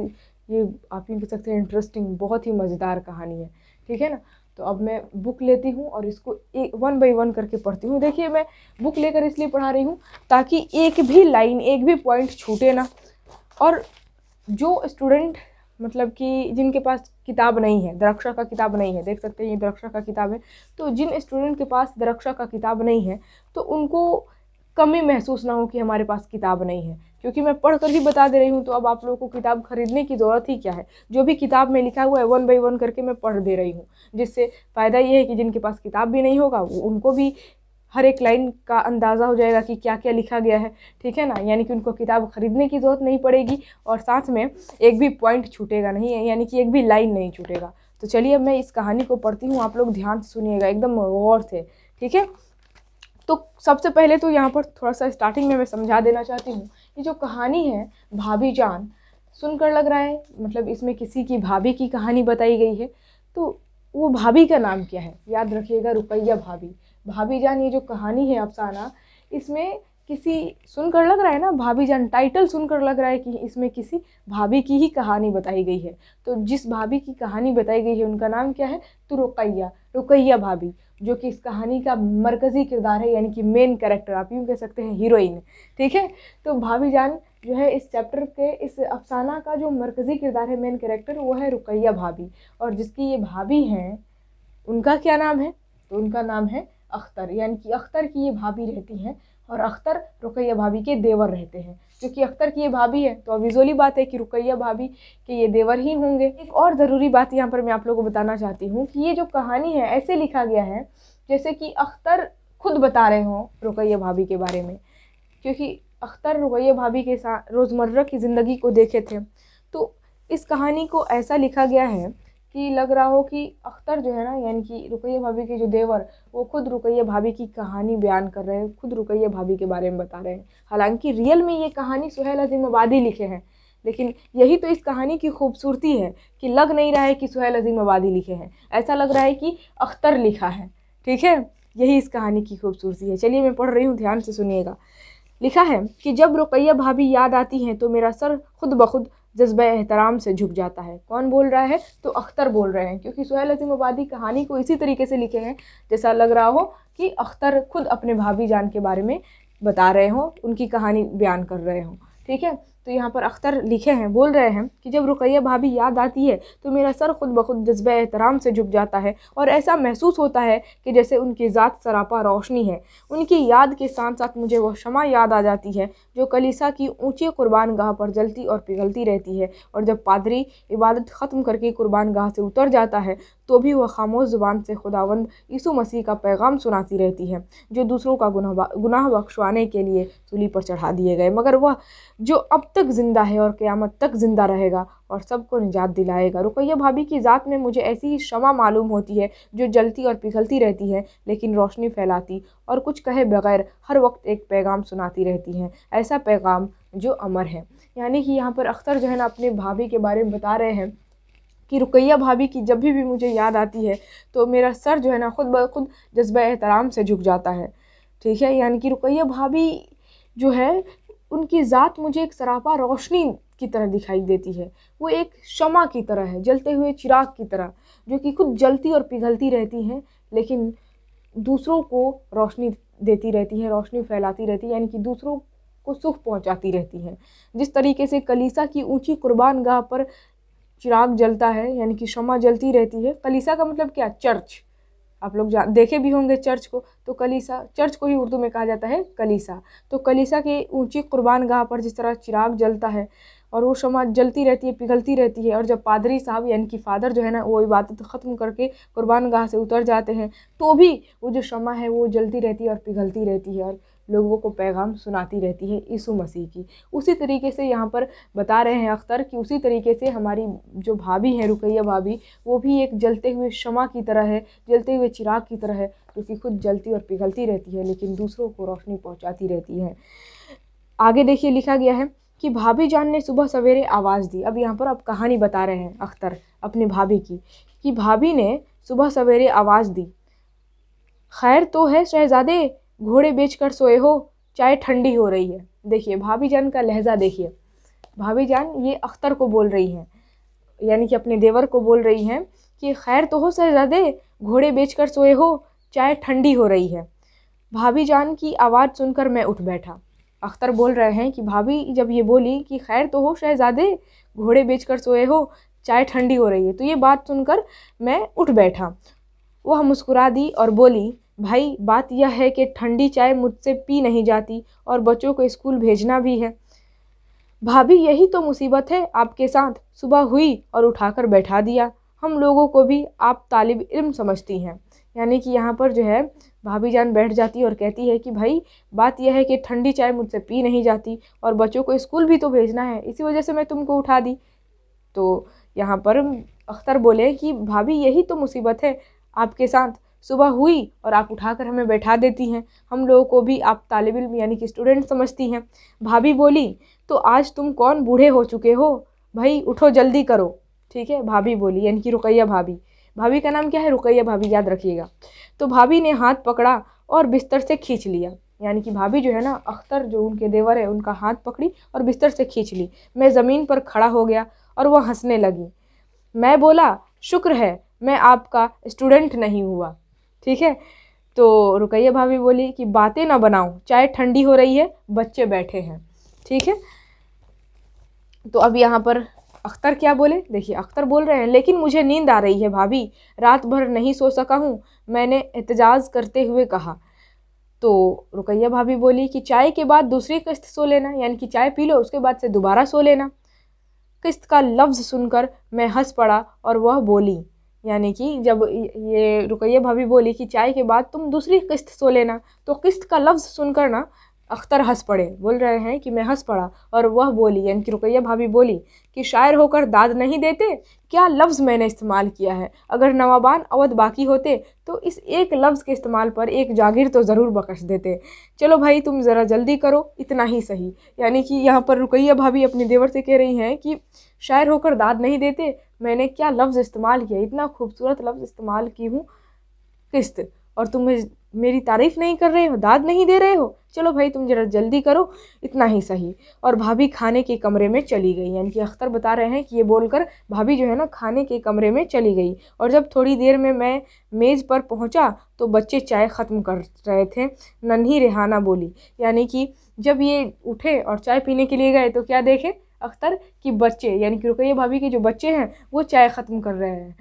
ये आप ही कह सकते हैं इंटरेस्टिंग बहुत ही मज़ेदार कहानी है ठीक है ना तो अब मैं बुक लेती हूँ और इसको एक वन बाई वन करके पढ़ती हूँ देखिए मैं बुक लेकर इसलिए पढ़ा रही हूँ ताकि एक भी लाइन एक भी पॉइंट छूटे ना और जो स्टूडेंट मतलब कि जिनके पास किताब नहीं है दरक्षा का किताब नहीं है देख सकते हैं ये दरक्षा का किताब है तो जिन स्टूडेंट के पास दरक्षा का किताब नहीं है तो उनको कमी महसूस ना हो कि हमारे पास किताब नहीं है क्योंकि मैं पढ़ कर ही बता दे रही हूँ तो अब आप लोगों को किताब खरीदने की ज़रूरत ही क्या है जो भी किताब में लिखा हुआ है वन बाई वन करके मैं पढ़ दे रही हूँ जिससे फ़ायदा ये है कि जिनके पास किताब भी नहीं होगा उनको भी हर एक लाइन का अंदाज़ा हो जाएगा कि क्या क्या लिखा गया है ठीक है ना यानी कि उनको किताब खरीदने की ज़रूरत नहीं पड़ेगी और साथ में एक भी पॉइंट छूटेगा नहीं है यानी कि एक भी लाइन नहीं छूटेगा तो चलिए अब मैं इस कहानी को पढ़ती हूँ आप लोग ध्यान से सुनिएगा एकदम गौर से ठीक है तो सबसे पहले तो यहाँ पर थोड़ा सा स्टार्टिंग में मैं समझा देना चाहती हूँ ये जो कहानी है भाभी जान सुनकर लग रहा है मतलब इसमें किसी की भाभी की कहानी बताई गई है तो वो भाभी का नाम क्या है याद रखिएगा रुपया भाभी भाभी जान ये जो कहानी है अफसाना इसमें किसी सुनकर लग रहा है ना भाभी जान टाइटल सुनकर लग रहा है कि इसमें किसी भाभी की ही कहानी बताई गई है तो जिस भाभी की कहानी बताई गई है उनका नाम क्या है तो रुकैया रुकैया भाभी जो कि इस कहानी का मरकज़ी किरदार है यानी कि मेन कैरेक्टर आप यूँ कह सकते हैं हीरोइन ठीक है तो भाभी जान जो है इस चैप्टर के इस अफसाना का जो मरकज़ी किरदार है मेन कैरेक्टर वो है रुकैया भाभी और जिसकी ये भाभी हैं उनका क्या नाम है तो उनका नाम है अख्तर यानी कि अख्तर की ये भाभी रहती हैं और अख्तर रुकैया भाभी के देवर रहते हैं क्योंकि अख्तर की ये भाभी है तो अविजोली बात है कि रुकैया भाभी के ये देवर ही होंगे एक और ज़रूरी बात यहाँ पर मैं आप लोगों को बताना चाहती हूँ कि ये जो कहानी है ऐसे लिखा गया है जैसे कि अख्तर खुद बता रहे हों रुकैया भाभी के बारे में क्योंकि अख्तर रुकैया भाभी के साथ रोज़मर्रा की ज़िंदगी को देखे थे तो इस कहानी को ऐसा लिखा गया है कि लग रहा हो कि अख्तर जो है ना यानी कि रुकैया भाभी के जो देवर वो खुद रुकैया भाभी की कहानी बयान कर रहे हैं खुद रुकैया भाभी के बारे में बता रहे हैं हालांकि रियल में ये कहानी सुहेल अजीम आबादी लिखे हैं लेकिन यही तो इस कहानी की खूबसूरती है कि लग नहीं रहा है कि सुहेल अजीम आबादी लिखे हैं ऐसा लग रहा है कि अख्तर लिखा है ठीक है यही इस कहानी की खूबसूरती है चलिए मैं पढ़ रही हूँ ध्यान से सुनिएगा लिखा है कि जब रुकैया भाभी याद आती हैं तो मेरा सर खुद ब खुद जज्ब एहतराम से झुक जाता है कौन बोल रहा है तो अख्तर बोल रहे हैं क्योंकि सुहेल अजीम आबादी कहानी को इसी तरीके से लिखे हैं जैसा लग रहा हो कि अख्तर खुद अपने भाभी जान के बारे में बता रहे हों उनकी कहानी बयान कर रहे हों ठीक है तो यहाँ पर अख्तर लिखे हैं बोल रहे हैं कि जब रुकैया भाभी याद आती है तो मेरा सर खुद ब खुद जज्ब एहतराम से झुक जाता है और ऐसा महसूस होता है कि जैसे उनकी ज़ात सरापा रोशनी है उनकी याद के साथ साथ मुझे वह शमा याद आ जाती है जो कलीसा की ऊँची कुरबान गाह पर जलती और पिघलती रहती है और जब पादरी इबादत ख़त्म करके कुरबान गाह से उतर जाता है तो भी वह खामोश ज़ुबान से खुदावंद यीशु मसीह का पैगाम सुनाती रहती है जो दूसरों का गुनाह गुनाह बख्शवाने के लिए सूली पर चढ़ा दिए गए मगर वह जो अब तक ज़िंदा है और क़्यामत तक ज़िंदा रहेगा और सबको निजात दिलाएगा रुकैया भाभी की ज़ात में मुझे ऐसी ही क्षमा मालूम होती है जो जलती और पिघलती रहती है लेकिन रोशनी फैलाती और कुछ कहे बगैर हर वक्त एक पैगाम सुनाती रहती हैं ऐसा पैगाम जो अमर है यानी कि यहाँ पर अख्तर जो है ना अपने भाभी के बारे में बता रहे हैं कि रुकैया भाभी की जब भी भी मुझे याद आती है तो मेरा सर जो है ना ख़ुद ब खुद जज्ब एहतराम से झुक जाता है ठीक है यानी कि रुकैया भाभी जो है उनकी ज़ात मुझे एक सरापा रोशनी की तरह दिखाई देती है वो एक शमा की तरह है जलते हुए चिराग की तरह जो कि खुद जलती और पिघलती रहती हैं लेकिन दूसरों को रोशनी देती रहती है रोशनी फैलाती रहती है यानी कि दूसरों को सुख पहुंचाती रहती हैं जिस तरीके से कलीसा की ऊंची कुर्बान गाह पर चिराग जलता है यानी कि क्षमा जलती रहती है कलीसा का मतलब क्या चर्च आप लोग जा देखे भी होंगे चर्च को तो कलीसा चर्च को ही उर्दू में कहा जाता है कलीसा तो कलीसा के ऊंची कुर्बान गाह पर जिस तरह चिराग जलता है और वो क्षमा जलती रहती है पिघलती रहती है और जब पादरी साहब यानी कि फादर जो है ना वो इबादत तो ख़त्म करके कुर्बान गाह से उतर जाते हैं तो भी वो जो क्षमा है वो जलती रहती है और पिघलती रहती है और लोगों को पैगाम सुनाती रहती है ईसु मसीह की उसी तरीके से यहाँ पर बता रहे हैं अख्तर कि उसी तरीके से हमारी जो भाभी हैं रुकैया भाभी वो भी एक जलते हुए शमा की तरह है जलते हुए चिराग की तरह है जो कि खुद जलती और पिघलती रहती है लेकिन दूसरों को रोशनी पहुँचाती रहती है आगे देखिए लिखा गया है कि भाभी जान ने सुबह सवेरे आवाज़ दी अब यहाँ पर आप कहानी बता रहे हैं अख्तर अपने भाभी की कि भाभी ने सुबह सवेरे आवाज़ दी खैर तो है शहजादे घोड़े बेच कर सोए हो चाय ठंडी हो रही है देखिए भाभी जान का लहजा देखिए भाभी जान ये अख्तर को बोल रही हैं यानी कि अपने देवर को बोल रही हैं कि खैर तो हो शहजादे घोड़े बेच कर सोए हो चाय ठंडी हो रही है भाभी जान की आवाज़ सुनकर मैं उठ बैठा अख्तर बोल रहे हैं कि भाभी जब ये बोली कि खैर तो हो शहजादे घोड़े बेच कर सोए हो चाय ठंडी हो रही है तो ये बात सुनकर मैं उठ बैठा वह मुस्कुरा दी और बोली भाई बात यह है कि ठंडी चाय मुझसे पी नहीं जाती और बच्चों को स्कूल भेजना भी है भाभी यही तो मुसीबत है आपके साथ सुबह हुई और उठाकर बैठा दिया हम लोगों को भी आप तालिब इल्म समझती हैं यानी कि यहाँ पर जो है भाभी जान बैठ जाती है और कहती है कि भाई बात यह है कि ठंडी चाय मुझसे पी नहीं जाती और बच्चों को स्कूल भी तो भेजना है इसी वजह से मैं तुमको उठा दी तो यहाँ पर अख्तर बोले कि भाभी यही तो मुसीबत है आपके साथ सुबह हुई और आप उठाकर हमें बैठा देती हैं हम लोगों को भी आप तालब इम यानी कि स्टूडेंट समझती हैं भाभी बोली तो आज तुम कौन बूढ़े हो चुके हो भाई उठो जल्दी करो ठीक है भाभी बोली यानी कि रुकैया भाभी भाभी का नाम क्या है रुकैया भाभी याद रखिएगा तो भाभी ने हाथ पकड़ा और बिस्तर से खींच लिया यानी कि भाभी जो है ना अख्तर जो उनके देवर है उनका हाथ पकड़ी और बिस्तर से खींच ली मैं ज़मीन पर खड़ा हो गया और वह हंसने लगी मैं बोला शुक्र है मैं आपका स्टूडेंट नहीं हुआ ठीक है तो रुकैया भाभी बोली कि बातें ना बनाऊँ चाय ठंडी हो रही है बच्चे बैठे हैं ठीक है तो अब यहाँ पर अख्तर क्या बोले देखिए अख्तर बोल रहे हैं लेकिन मुझे नींद आ रही है भाभी रात भर नहीं सो सका हूँ मैंने एहतजाज करते हुए कहा तो रुकैया भाभी बोली कि चाय के बाद दूसरी किस्त सो लेना यानी कि चाय पी लो उसके बाद से दोबारा सो लेना किस्त का लफ्ज़ सुनकर मैं हंस पड़ा और वह बोली यानी कि जब ये रुकैया भाभी बोली कि चाय के बाद तुम दूसरी किस्त सो लेना तो किस्त का लफ्ज़ सुनकर ना अख्तर हंस पड़े बोल रहे हैं कि मैं हंस पड़ा और वह बोली यानी कि रुकैया भाभी बोली कि शायर होकर दाद नहीं देते क्या लफ्ज़ मैंने इस्तेमाल किया है अगर नवाबान अवध बाकी होते तो इस एक लफ्ज़ के इस्तेमाल पर एक जागीर तो ज़रूर बकश देते चलो भाई तुम ज़रा जल्दी करो इतना ही सही यानी कि यहाँ पर रुकैया भाभी अपने देवर से कह रही हैं कि शायर होकर दाद नहीं देते मैंने क्या लफ्ज़ इस्तेमाल किया इतना खूबसूरत लफ्ज़ इस्तेमाल की हूँ किस्त और तुम मेरी तारीफ़ नहीं कर रहे हो दाद नहीं दे रहे हो चलो भाई तुम जरा जल्दी करो इतना ही सही और भाभी खाने के कमरे में चली गई यानी कि अख्तर बता रहे हैं कि ये बोलकर भाभी जो है ना खाने के कमरे में चली गई और जब थोड़ी देर में मैं मेज़ पर पहुंचा तो बच्चे चाय ख़त्म कर रहे थे नन्ही रेहाना बोली यानी कि जब ये उठे और चाय पीने के लिए गए तो क्या देखें अख्तर की बच्चे यानी कि रुकैया भाभी के जो बच्चे हैं वो चाय ख़त्म कर रहे हैं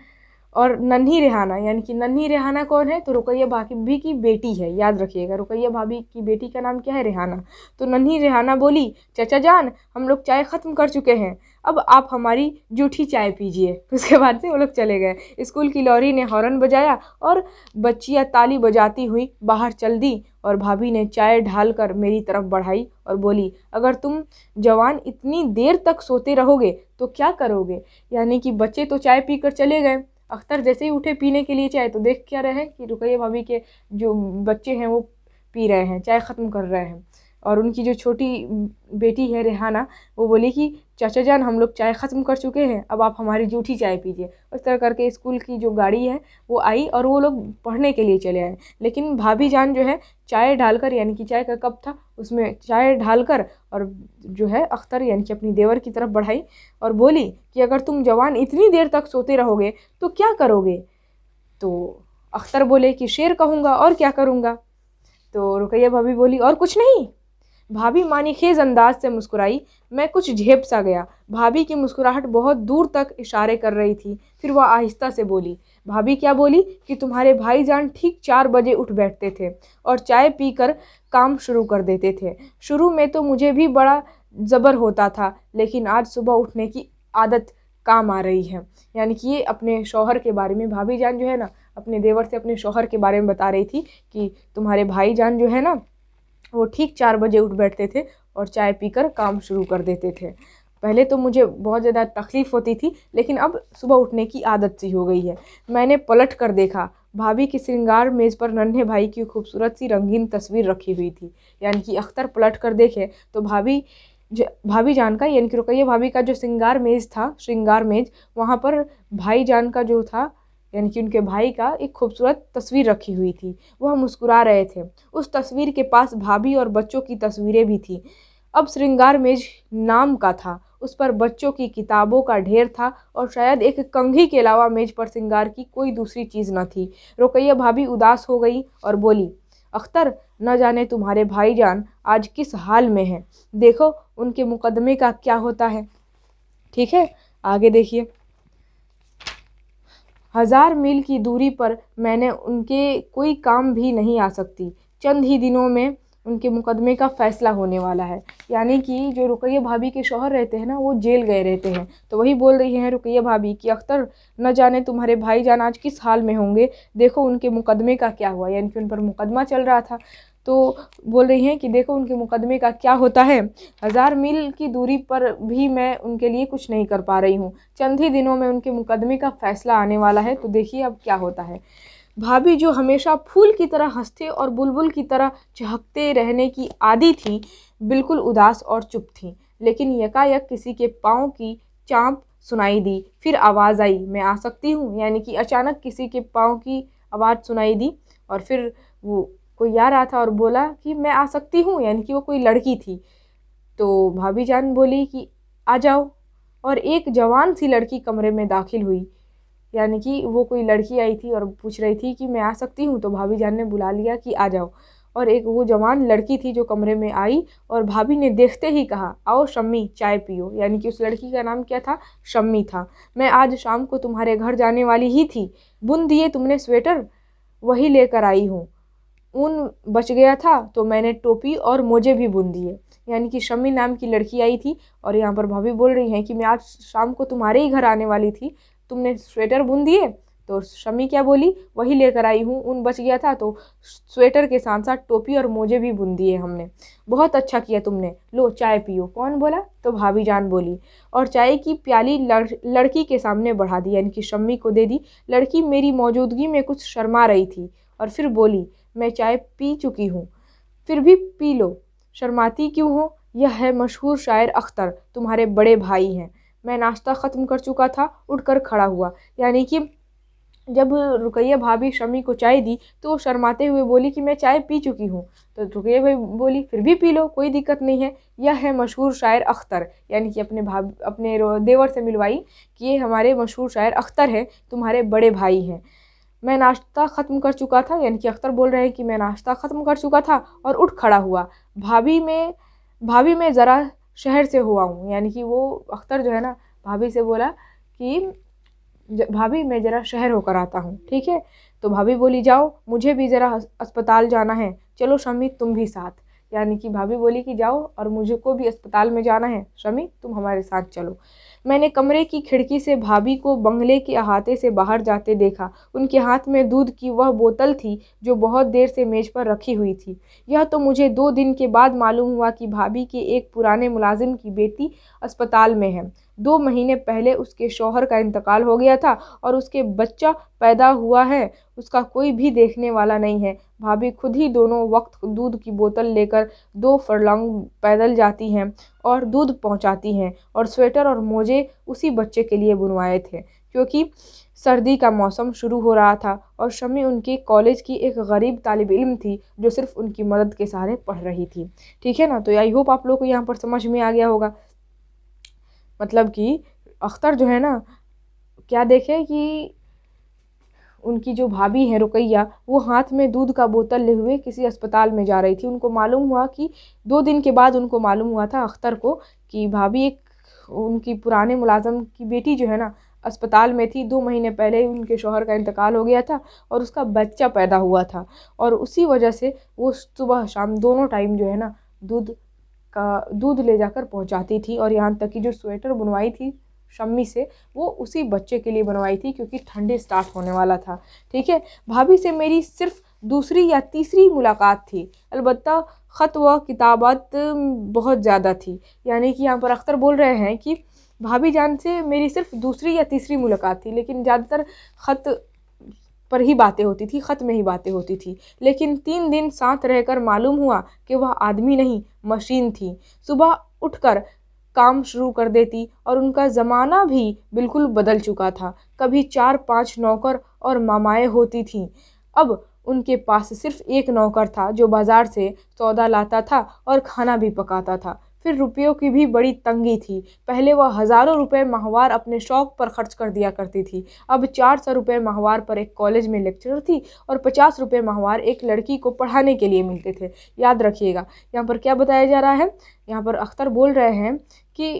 और नन्ही रेहाना यानी कि नन्ही रेहाना कौन है तो रुकैया भाभी की बेटी है याद रखिएगा रुकैया भाभी की बेटी का नाम क्या है रेहाना तो नन्ही रेहाना बोली चचा जान हम लोग चाय ख़त्म कर चुके हैं अब आप हमारी जूठी चाय पीजिए उसके बाद से वो लोग चले गए स्कूल की लॉरी ने हॉर्न बजाया और बच्चियाँ ताली बजाती हुई बाहर चल दी और भाभी ने चाय ढाल कर मेरी तरफ बढ़ाई और बोली अगर तुम जवान इतनी देर तक सोते रहोगे तो क्या करोगे यानी कि बच्चे तो चाय पी कर चले गए अख्तर जैसे ही उठे पीने के लिए चाय तो देख क्या रहे कि रुकैया भाभी के जो बच्चे हैं वो पी रहे हैं चाय ख़त्म कर रहे हैं और उनकी जो छोटी बेटी है रेहाना वो बोली कि चाचा जान हम लोग चाय ख़त्म कर चुके हैं अब आप हमारी जूठी चाय पीजिए उस तरह करके स्कूल की जो गाड़ी है वो आई और वो लोग पढ़ने के लिए चले आए लेकिन भाभी जान जो है चाय डालकर यानी कि चाय का कप था उसमें चाय डालकर और जो है अख्तर यानी कि अपनी देवर की तरफ बढ़ाई और बोली कि अगर तुम जवान इतनी देर तक सोते रहोगे तो क्या करोगे तो अख्तर बोले कि शेर कहूँगा और क्या करूँगा तो रुकैया भाभी बोली और कुछ नहीं भाभी खेज अंदाज से मुस्कुराई मैं कुछ झेप सा गया भाभी की मुस्कुराहट बहुत दूर तक इशारे कर रही थी फिर वह आहिस्ता से बोली भाभी क्या बोली कि तुम्हारे भाईजान ठीक चार बजे उठ बैठते थे और चाय पीकर काम शुरू कर देते थे शुरू में तो मुझे भी बड़ा ज़बर होता था लेकिन आज सुबह उठने की आदत काम आ रही है यानी कि ये अपने शौहर के बारे में भाभी जान जो है ना अपने देवर से अपने शौहर के बारे में बता रही थी कि तुम्हारे भाई जान जो है ना वो ठीक चार बजे उठ बैठते थे और चाय पीकर काम शुरू कर देते थे पहले तो मुझे बहुत ज़्यादा तकलीफ़ होती थी लेकिन अब सुबह उठने की आदत सी हो गई है मैंने पलट कर देखा भाभी की श्रृंगार मेज़ पर नन्हे भाई की खूबसूरत सी रंगीन तस्वीर रखी हुई थी यानी कि अख्तर पलट कर देखे तो भाभी भाभी जान का यानी कि रुकैया भाभी का जो श्रृंगार मेज़ था श्रृंगार मेज़ वहाँ पर भाई जान का जो था यानी कि उनके भाई का एक खूबसूरत तस्वीर रखी हुई थी वह मुस्कुरा रहे थे उस तस्वीर के पास भाभी और बच्चों की तस्वीरें भी थी अब श्रृंगार मेज नाम का था उस पर बच्चों की किताबों का ढेर था और शायद एक कंघी के अलावा मेज पर श्रृंगार की कोई दूसरी चीज़ न थी रुकैया भाभी उदास हो गई और बोली अख्तर न जाने तुम्हारे भाईजान आज किस हाल में है देखो उनके मुकदमे का क्या होता है ठीक है आगे देखिए हज़ार मील की दूरी पर मैंने उनके कोई काम भी नहीं आ सकती चंद ही दिनों में उनके मुकदमे का फ़ैसला होने वाला है यानी कि जो रुकैया भाभी के शोहर रहते हैं ना वो जेल गए रहते हैं तो वही बोल रही हैं रुकैया भाभी कि अख्तर न जाने तुम्हारे भाई जान आज किस हाल में होंगे देखो उनके मुकदमे का क्या हुआ यानी कि उन पर मुकदमा चल रहा था तो बोल रही हैं कि देखो उनके मुकदमे का क्या होता है हज़ार मील की दूरी पर भी मैं उनके लिए कुछ नहीं कर पा रही हूँ चंद ही दिनों में उनके मुकदमे का फ़ैसला आने वाला है तो देखिए अब क्या होता है भाभी जो हमेशा फूल की तरह हंसते और बुलबुल की तरह चहकते रहने की आदि थी बिल्कुल उदास और चुप थी लेकिन यकायक किसी के पाँव की चाँप सुनाई दी फिर आवाज़ आई मैं आ सकती हूँ यानी कि अचानक किसी के पाँव की आवाज़ सुनाई दी और फिर वो कोई यार रहा था और बोला कि मैं आ सकती हूँ यानी कि वो कोई लड़की थी तो भाभी जान बोली कि आ जाओ और एक जवान सी लड़की कमरे में दाखिल हुई यानी कि वो कोई लड़की आई थी और पूछ रही थी कि मैं आ सकती हूँ तो भाभी जान ने बुला लिया कि आ जाओ और एक वो जवान लड़की थी जो कमरे में आई और भाभी ने देखते ही कहा आओ शम्मी चाय पियो यानी कि उस लड़की का नाम क्या था शम्मी था मैं आज शाम को तुम्हारे घर जाने वाली ही थी बुन दिए तुमने स्वेटर वही लेकर आई हूँ ऊन बच गया था तो मैंने टोपी और मोजे भी बुन दिए यानी कि शमी नाम की लड़की आई थी और यहाँ पर भाभी बोल रही हैं कि मैं आज शाम को तुम्हारे ही घर आने वाली थी तुमने स्वेटर बुन दिए तो शमी क्या बोली वही लेकर आई हूँ ऊन बच गया था तो स्वेटर के साथ साथ टोपी और मोजे भी बुन दिए हमने बहुत अच्छा किया तुमने लो चाय पियो कौन बोला तो भाभी जान बोली और चाय की प्याली लड़, लड़की के सामने बढ़ा दी यानी कि शम्मी को दे दी लड़की मेरी मौजूदगी में कुछ शर्मा रही थी और फिर बोली मैं चाय पी चुकी हूँ फिर भी पी लो शर्माती क्यों हो यह है मशहूर शायर अख्तर तुम्हारे बड़े भाई हैं मैं नाश्ता ख़त्म कर चुका था उठकर खड़ा हुआ यानी कि जब रुकैया भाभी शमी को चाय दी तो वो शर्माते हुए बोली कि मैं चाय पी चुकी हूँ तो रुकैया भाई बोली फिर भी पी लो कोई दिक्कत नहीं है यह है मशहूर शायर अख्तर यानी कि अपने भाभी अपने देवर से मिलवाई कि ये हमारे मशहूर शायर अख्तर हैं तुम्हारे बड़े भाई हैं मैं नाश्ता ख़त्म कर चुका था यानी कि अख्तर बोल रहे हैं कि मैं नाश्ता ख़त्म कर चुका था और उठ खड़ा हुआ भाभी में भाभी मैं ज़रा शहर से हुआ हूँ यानी कि वो अख्तर जो है ना भाभी से बोला कि भाभी मैं ज़रा शहर होकर आता हूँ ठीक है तो भाभी बोली जाओ मुझे भी ज़रा अस्पताल जाना है चलो शमी तुम भी साथ यानी कि भाभी बोली कि जाओ और मुझे को भी अस्पताल में जाना है शमी तुम हमारे साथ चलो मैंने कमरे की खिड़की से भाभी को बंगले के अहाते से बाहर जाते देखा उनके हाथ में दूध की वह बोतल थी जो बहुत देर से मेज़ पर रखी हुई थी यह तो मुझे दो दिन के बाद मालूम हुआ कि भाभी के एक पुराने मुलाजिम की बेटी अस्पताल में है दो महीने पहले उसके शौहर का इंतकाल हो गया था और उसके बच्चा पैदा हुआ है उसका कोई भी देखने वाला नहीं है भाभी खुद ही दोनों वक्त दूध की बोतल लेकर दो फरलांग पैदल जाती हैं और दूध पहुंचाती हैं और स्वेटर और मोजे उसी बच्चे के लिए बुनवाए थे क्योंकि सर्दी का मौसम शुरू हो रहा था और शमी उनके कॉलेज की एक गरीब तालब इल्म थी जो सिर्फ उनकी मदद के सहारे पढ़ रही थी ठीक है ना तो आई होप आप लोग को यहाँ पर समझ में आ गया होगा मतलब कि अख्तर जो है ना क्या देखे कि उनकी जो भाभी है रुकैया वो हाथ में दूध का बोतल ले हुए किसी अस्पताल में जा रही थी उनको मालूम हुआ कि दो दिन के बाद उनको मालूम हुआ था अख्तर को कि भाभी एक उनकी पुराने मुलाजम की बेटी जो है ना अस्पताल में थी दो महीने पहले उनके शोहर का इंतकाल हो गया था और उसका बच्चा पैदा हुआ था और उसी वजह से वो सुबह शाम दोनों टाइम जो है ना दूध का दूध ले जाकर पहुंचाती थी और यहाँ तक कि जो स्वेटर बनवाई थी शम्मी से वो उसी बच्चे के लिए बनवाई थी क्योंकि ठंडे स्टार्ट होने वाला था ठीक है भाभी से मेरी सिर्फ दूसरी या तीसरी मुलाकात थी अलबत् ख़त व किताबत बहुत ज़्यादा थी यानी कि यहाँ पर अख्तर बोल रहे हैं कि भाभी जान से मेरी सिर्फ दूसरी या तीसरी मुलाकात थी लेकिन ज़्यादातर ख़त पर ही बातें होती थी ख़त में ही बातें होती थी लेकिन तीन दिन साथ रहकर मालूम हुआ कि वह आदमी नहीं मशीन थी सुबह उठकर काम शुरू कर देती और उनका ज़माना भी बिल्कुल बदल चुका था कभी चार पांच नौकर और मामाएँ होती थीं अब उनके पास सिर्फ एक नौकर था जो बाज़ार से सौदा लाता था और खाना भी पकाता था फिर रुपयों की भी बड़ी तंगी थी पहले वह हज़ारों रुपए माहवार अपने शौक पर खर्च कर दिया करती थी अब चार सौ रुपये माहवार पर एक कॉलेज में लेक्चरर थी और पचास रुपये माहवार एक लड़की को पढ़ाने के लिए मिलते थे याद रखिएगा यहाँ पर क्या बताया जा रहा है यहाँ पर अख्तर बोल रहे हैं कि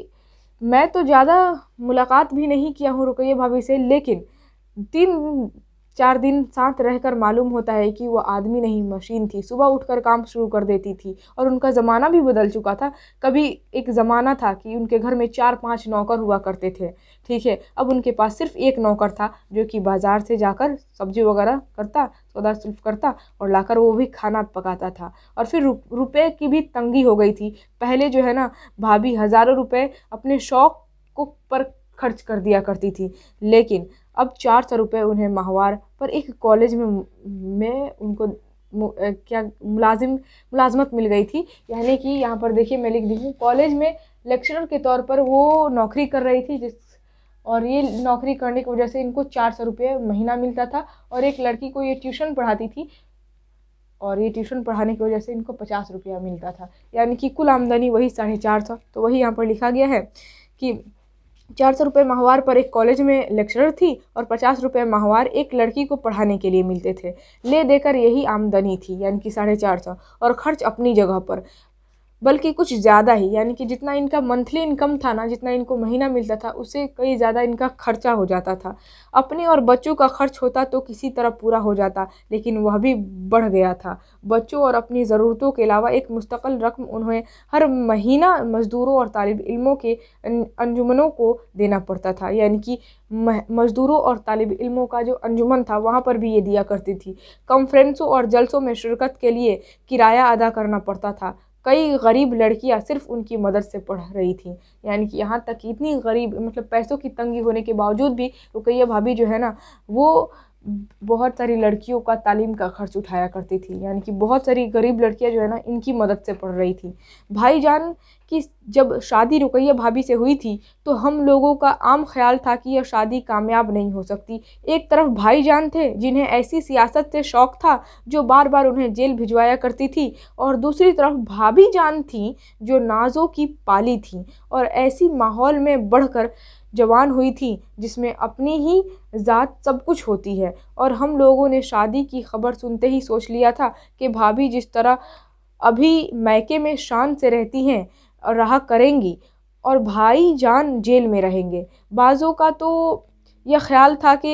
मैं तो ज़्यादा मुलाकात भी नहीं किया हूँ रुकैया भाभी से लेकिन तीन चार दिन साथ रहकर मालूम होता है कि वह आदमी नहीं मशीन थी सुबह उठकर काम शुरू कर देती थी और उनका ज़माना भी बदल चुका था कभी एक ज़माना था कि उनके घर में चार पाँच नौकर हुआ करते थे ठीक है अब उनके पास सिर्फ एक नौकर था जो कि बाज़ार से जाकर सब्जी वगैरह करता सौदा सिर्फ करता और लाकर वो भी खाना पकाता था और फिर रुपये की भी तंगी हो गई थी पहले जो है ना भाभी हज़ारों रुपए अपने शौक़ को पर खर्च कर दिया करती थी लेकिन अब चार सौ रुपये उन्हें माहवार पर एक कॉलेज में में उनको क्या मुलाजिम मुलाजमत मिल गई थी यानी कि यहाँ पर देखिए मैं लिख दी हूँ कॉलेज में लेक्चरर के तौर पर वो नौकरी कर रही थी जिस और ये नौकरी करने की वजह से इनको चार सौ रुपये महीना मिलता था और एक लड़की को ये ट्यूशन पढ़ाती थी और ये ट्यूशन पढ़ाने की वजह से इनको पचास रुपया मिलता था यानी कि कुल आमदनी वही साढ़े चार सौ तो वही यहाँ पर लिखा गया है कि चार सौ रुपये माहवार पर एक कॉलेज में लेक्चरर थी और पचास रुपये माहवार एक लड़की को पढ़ाने के लिए मिलते थे ले देकर यही आमदनी थी यानी कि साढ़े चार सौ और खर्च अपनी जगह पर बल्कि कुछ ज़्यादा ही यानी कि जितना इनका मंथली इनकम था ना जितना इनको महीना मिलता था उससे कई ज़्यादा इनका खर्चा हो जाता था अपने और बच्चों का खर्च होता तो किसी तरह पूरा हो जाता लेकिन वह भी बढ़ गया था बच्चों और अपनी ज़रूरतों के अलावा एक मुस्तकिल रकम उन्हें हर महीना मज़दूरों और तालब इलमों के अं-, अंजुमनों को देना पड़ता था यानी कि मज़दूरों और तालब इलमों का जो अंजुमन था वहाँ पर भी ये दिया करती थी कॉन्फ्रेंसों और जलसों में शिरकत के लिए किराया अदा करना पड़ता था कई गरीब लड़कियां सिर्फ उनकी मदद से पढ़ रही थी यानी कि यहाँ तक इतनी गरीब मतलब पैसों की तंगी होने के बावजूद भी रुकैया भाभी जो है ना वो बहुत सारी लड़कियों का तालीम का खर्च उठाया करती थी यानी कि बहुत सारी गरीब लड़कियां जो है ना इनकी मदद से पढ़ रही थी भाईजान की जब शादी रुकैया भाभी से हुई थी तो हम लोगों का आम ख्याल था कि यह शादी कामयाब नहीं हो सकती एक तरफ भाईजान थे जिन्हें ऐसी सियासत से शौक था जो बार बार उन्हें जेल भिजवाया करती थी और दूसरी तरफ भाभी जान थी जो नाजों की पाली थी और ऐसी माहौल में बढ़कर जवान हुई थी जिसमें अपनी ही ज़ात सब कुछ होती है और हम लोगों ने शादी की खबर सुनते ही सोच लिया था कि भाभी जिस तरह अभी मैके में शान से रहती हैं और रहा करेंगी और भाई जान जेल में रहेंगे बाज़ों का तो यह ख्याल था कि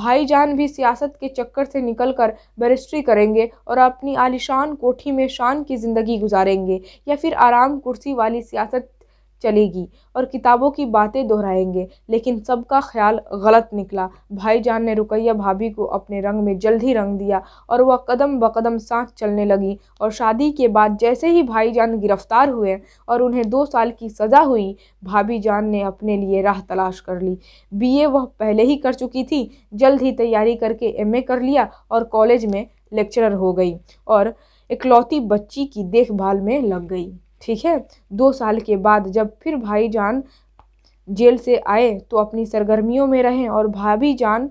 भाई जान भी सियासत के चक्कर से निकलकर बैरिस्ट्री करेंगे और अपनी आलिशान कोठी में शान की ज़िंदगी गुजारेंगे या फिर आराम कुर्सी वाली सियासत चलेगी और किताबों की बातें दोहराएंगे लेकिन सबका ख्याल गलत निकला भाईजान ने रुकैया भाभी को अपने रंग में जल्द ही रंग दिया और वह कदम बकदम साथ चलने लगी और शादी के बाद जैसे ही भाईजान गिरफ्तार हुए और उन्हें दो साल की सज़ा हुई भाभी जान ने अपने लिए राह तलाश कर ली बी वह पहले ही कर चुकी थी जल्द ही तैयारी करके एम कर लिया और कॉलेज में लेक्चरर हो गई और इकलौती बच्ची की देखभाल में लग गई ठीक है दो साल के बाद जब फिर भाईजान जेल से आए तो अपनी सरगर्मियों में रहें और भाभी जान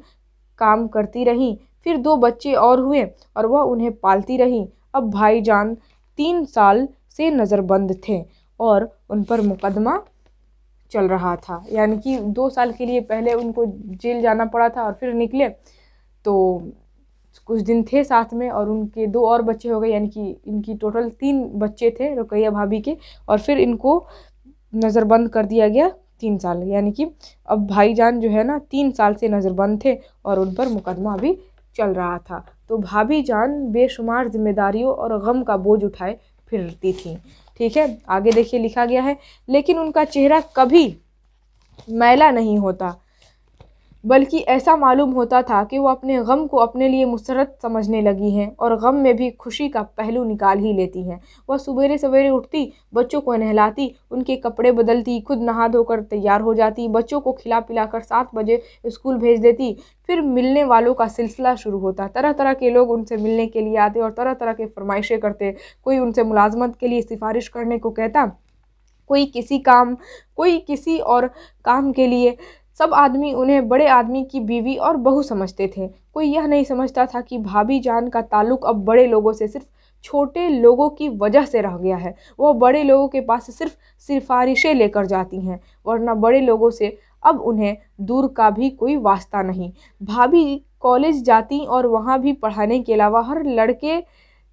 काम करती रहीं फिर दो बच्चे और हुए और वह उन्हें पालती रहीं अब भाईजान तीन साल से नज़रबंद थे और उन पर मुकदमा चल रहा था यानी कि दो साल के लिए पहले उनको जेल जाना पड़ा था और फिर निकले तो कुछ दिन थे साथ में और उनके दो और बच्चे हो गए यानी कि इनकी टोटल तीन बच्चे थे रुकैया भाभी के और फिर इनको नज़रबंद कर दिया गया तीन साल यानी कि अब भाईजान जो है ना तीन साल से नज़रबंद थे और उन पर मुकदमा भी चल रहा था तो भाभी जान बेशुमार जिम्मेदारियों और गम का बोझ उठाए फिरती थी ठीक है आगे देखिए लिखा गया है लेकिन उनका चेहरा कभी मैला नहीं होता बल्कि ऐसा मालूम होता था कि वह अपने गम को अपने लिए मुसरत समझने लगी हैं और गम में भी खुशी का पहलू निकाल ही लेती हैं वह सवेरे सवेरे उठती बच्चों को नहलाती उनके कपड़े बदलती खुद नहा धोकर तैयार हो जाती बच्चों को खिला पिला कर सात बजे स्कूल भेज देती फिर मिलने वालों का सिलसिला शुरू होता तरह तरह के लोग उनसे मिलने के लिए आते और तरह तरह के फरमाइशें करते कोई उनसे मुलाजमत के लिए सिफारिश करने को कहता कोई किसी काम कोई किसी और काम के लिए सब आदमी उन्हें बड़े आदमी की बीवी और बहू समझते थे कोई यह नहीं समझता था कि भाभी जान का ताल्लुक अब बड़े लोगों से सिर्फ छोटे लोगों की वजह से रह गया है वह बड़े लोगों के पास सिर्फ सिफारिशें लेकर जाती हैं वरना बड़े लोगों से अब उन्हें दूर का भी कोई वास्ता नहीं भाभी कॉलेज जाती और वहाँ भी पढ़ाने के अलावा हर लड़के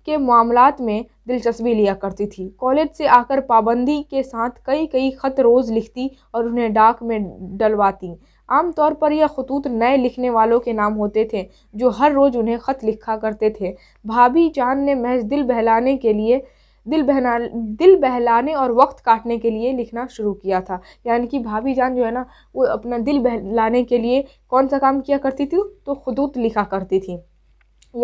के मामलात में दिलचस्पी लिया करती थी कॉलेज से आकर पाबंदी के साथ कई कई ख़त रोज़ लिखती और उन्हें डाक में डलवाती आमतौर पर यह खतूत नए लिखने वालों के नाम होते थे जो हर रोज़ उन्हें ख़त लिखा करते थे भाभी जान ने महज दिल बहलाने के लिए दिल बहना दिल बहलाने और वक्त काटने के लिए लिखना शुरू किया था यानी कि भाभी जान जो है ना वो अपना दिल बहलाने के लिए कौन सा काम किया करती थी तो खतूत लिखा करती थी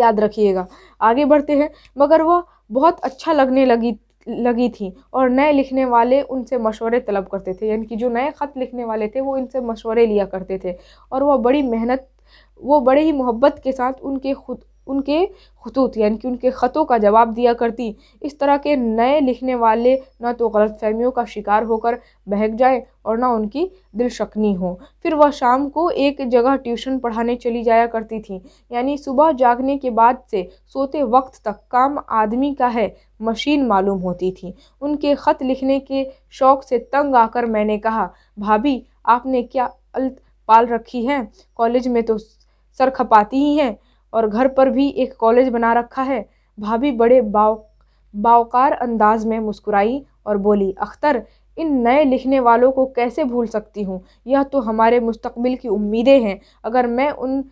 याद रखिएगा आगे बढ़ते हैं मगर वह बहुत अच्छा लगने लगी लगी थी और नए लिखने वाले उनसे मशवरे तलब करते थे यानी कि जो नए ख़त लिखने वाले थे वो इनसे मशवरे लिया करते थे और वह बड़ी मेहनत वो बड़े ही मोहब्बत के साथ उनके खुद उनके खतूत यानी कि उनके ख़तों का जवाब दिया करती इस तरह के नए लिखने वाले ना तो गलत फहमियों का शिकार होकर बहक जाए और ना उनकी दिल शकनी हो फिर वह शाम को एक जगह ट्यूशन पढ़ाने चली जाया करती थी यानी सुबह जागने के बाद से सोते वक्त तक काम आदमी का है मशीन मालूम होती थी उनके ख़त लिखने के शौक़ से तंग आकर मैंने कहा भाभी आपने क्या अल पाल रखी है कॉलेज में तो सर खपाती ही हैं और घर पर भी एक कॉलेज बना रखा है भाभी बड़े बाव बावकार अंदाज में मुस्कुराई और बोली अख्तर इन नए लिखने वालों को कैसे भूल सकती हूँ यह तो हमारे मुस्तकबिल की उम्मीदें हैं अगर मैं उन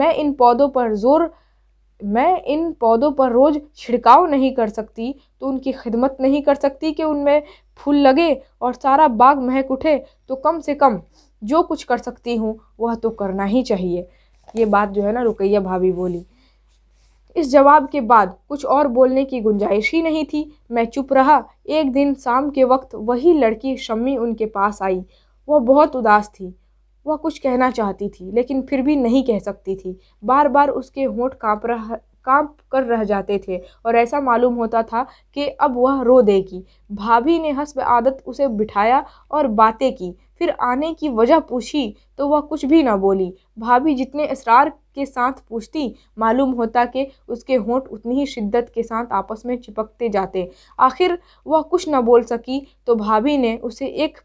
मैं इन पौधों पर जोर मैं इन पौधों पर रोज़ छिड़काव नहीं कर सकती तो उनकी खिदमत नहीं कर सकती कि उनमें फूल लगे और सारा बाग महक उठे तो कम से कम जो कुछ कर सकती हूँ वह तो करना ही चाहिए ये बात जो है ना रुकैया भाभी बोली इस जवाब के बाद कुछ और बोलने की गुंजाइश ही नहीं थी मैं चुप रहा एक दिन शाम के वक्त वही लड़की शम्मी उनके पास आई वह बहुत उदास थी वह कुछ कहना चाहती थी लेकिन फिर भी नहीं कह सकती थी बार बार उसके होंठ कांप रह कांप कर रह जाते थे और ऐसा मालूम होता था कि अब वह रो देगी भाभी ने हंस आदत उसे बिठाया और बातें की फिर आने की वजह पूछी तो वह कुछ भी ना बोली भाभी जितने इसरार के साथ पूछती मालूम होता कि उसके होंठ उतनी ही शिद्दत के साथ आपस में चिपकते जाते आखिर वह कुछ ना बोल सकी तो भाभी ने उसे एक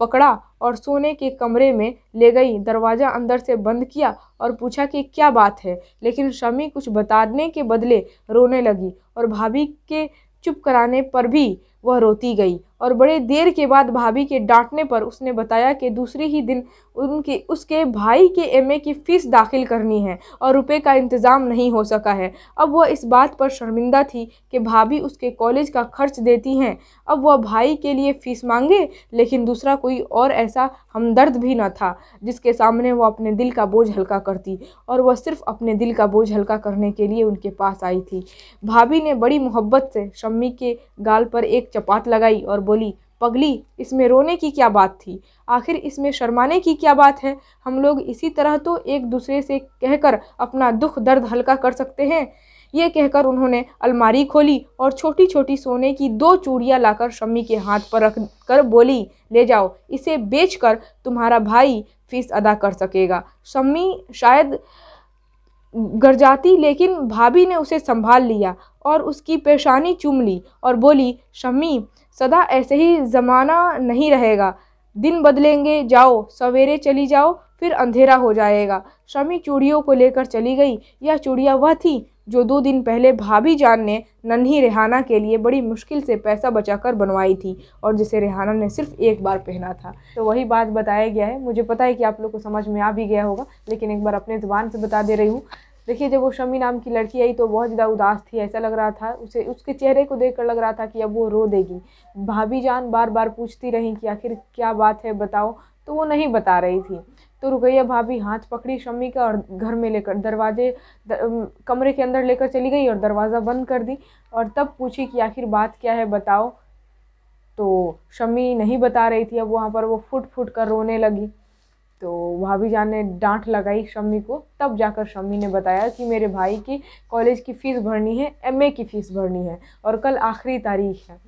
पकड़ा और सोने के कमरे में ले गई दरवाज़ा अंदर से बंद किया और पूछा कि क्या बात है लेकिन शमी कुछ बताने के बदले रोने लगी और भाभी के चुप कराने पर भी वह रोती गई और बड़े देर के बाद भाभी के डांटने पर उसने बताया कि दूसरे ही दिन उनके उसके भाई के एमए की फ़ीस दाखिल करनी है और रुपए का इंतज़ाम नहीं हो सका है अब वह इस बात पर शर्मिंदा थी कि भाभी उसके कॉलेज का खर्च देती हैं अब वह भाई के लिए फ़ीस मांगे लेकिन दूसरा कोई और ऐसा हमदर्द भी न था जिसके सामने वह अपने दिल का बोझ हल्का करती और वह सिर्फ अपने दिल का बोझ हल्का करने के लिए उनके पास आई थी भाभी ने बड़ी मोहब्बत से शम्मी के गाल पर एक चपात लगाई और बोली पगली इसमें रोने की क्या बात थी आखिर इसमें शर्माने की क्या बात है हम लोग इसी तरह तो एक दूसरे से कहकर अपना दुख दर्द हल्का कर सकते हैं ये कहकर उन्होंने अलमारी खोली और छोटी छोटी सोने की दो चूड़ियाँ लाकर शम्मी के हाथ पर रख कर बोली ले जाओ इसे कर तुम्हारा भाई फीस अदा कर सकेगा शम्मी शायद गर जाती लेकिन भाभी ने उसे संभाल लिया और उसकी पेशानी चूम ली और बोली शमी सदा ऐसे ही ज़माना नहीं रहेगा दिन बदलेंगे जाओ सवेरे चली जाओ फिर अंधेरा हो जाएगा शमी चूड़ियों को लेकर चली गई यह चूड़िया वह थी जो दो दिन पहले भाभी जान ने नन्ही रेहाना के लिए बड़ी मुश्किल से पैसा बचाकर बनवाई थी और जिसे रेहाना ने सिर्फ एक बार पहना था तो वही बात बताया गया है मुझे पता है कि आप लोग को समझ में आ भी गया होगा लेकिन एक बार अपने जबान से बता दे रही हूँ देखिए जब वो शमी नाम की लड़की आई तो बहुत ज़्यादा उदास थी ऐसा लग रहा था उसे उसके चेहरे को देख कर लग रहा था कि अब वो रो देगी भाभी जान बार बार पूछती रहीं कि आखिर क्या बात है बताओ तो वो नहीं बता रही थी तो रुकैया भाभी हाथ पकड़ी शमी का और घर में लेकर दरवाजे दर, कमरे के अंदर लेकर चली गई और दरवाज़ा बंद कर दी और तब पूछी कि आखिर बात क्या है बताओ तो शम्मी नहीं बता रही थी अब वहाँ पर वो फुट फुट कर रोने लगी तो भाभी जान ने डांट लगाई शम्मी को तब जाकर शम्मी ने बताया कि मेरे भाई की कॉलेज की फ़ीस भरनी है एमए की फ़ीस भरनी है और कल आखिरी तारीख है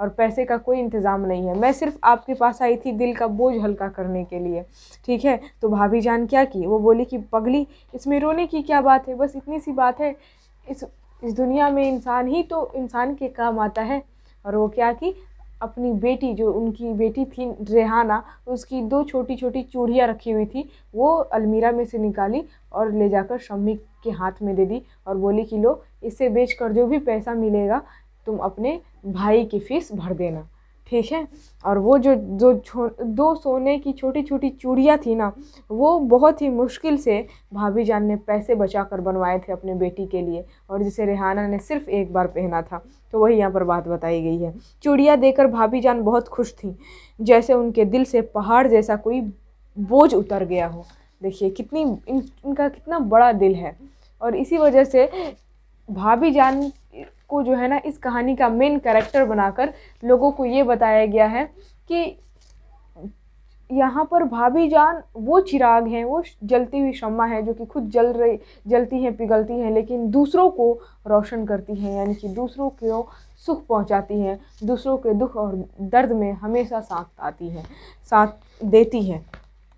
और पैसे का कोई इंतज़ाम नहीं है मैं सिर्फ आपके पास आई थी दिल का बोझ हल्का करने के लिए ठीक है तो भाभी जान क्या की वो बोली कि पगली इसमें रोने की क्या बात है बस इतनी सी बात है इस इस दुनिया में इंसान ही तो इंसान के काम आता है और वो क्या कि अपनी बेटी जो उनकी बेटी थी रेहाना उसकी दो छोटी छोटी चूड़ियाँ रखी हुई थी वो अलमीरा में से निकाली और ले जाकर शम्मी के हाथ में दे दी और बोली कि लो इसे बेच कर जो भी पैसा मिलेगा तुम अपने भाई की फ़ीस भर देना ठीक है और वो जो दो दो सोने की छोटी छोटी चूड़ियाँ थी ना वो बहुत ही मुश्किल से भाभी जान ने पैसे बचा कर बनवाए थे अपने बेटी के लिए और जिसे रेहाना ने सिर्फ एक बार पहना था तो वही यहाँ पर बात बताई गई है चूड़िया देकर भाभी जान बहुत खुश थीं जैसे उनके दिल से पहाड़ जैसा कोई बोझ उतर गया हो देखिए कितनी इन, इनका कितना बड़ा दिल है और इसी वजह से भाभी जान को जो है ना इस कहानी का मेन कैरेक्टर बनाकर लोगों को ये बताया गया है कि यहाँ पर भाभी जान वो चिराग हैं वो जलती हुई शम्मा है जो कि खुद जल रही जलती हैं पिघलती हैं लेकिन दूसरों को रोशन करती हैं यानी कि दूसरों को सुख पहुँचाती हैं दूसरों के दुख और दर्द में हमेशा साथ आती हैं साथ देती हैं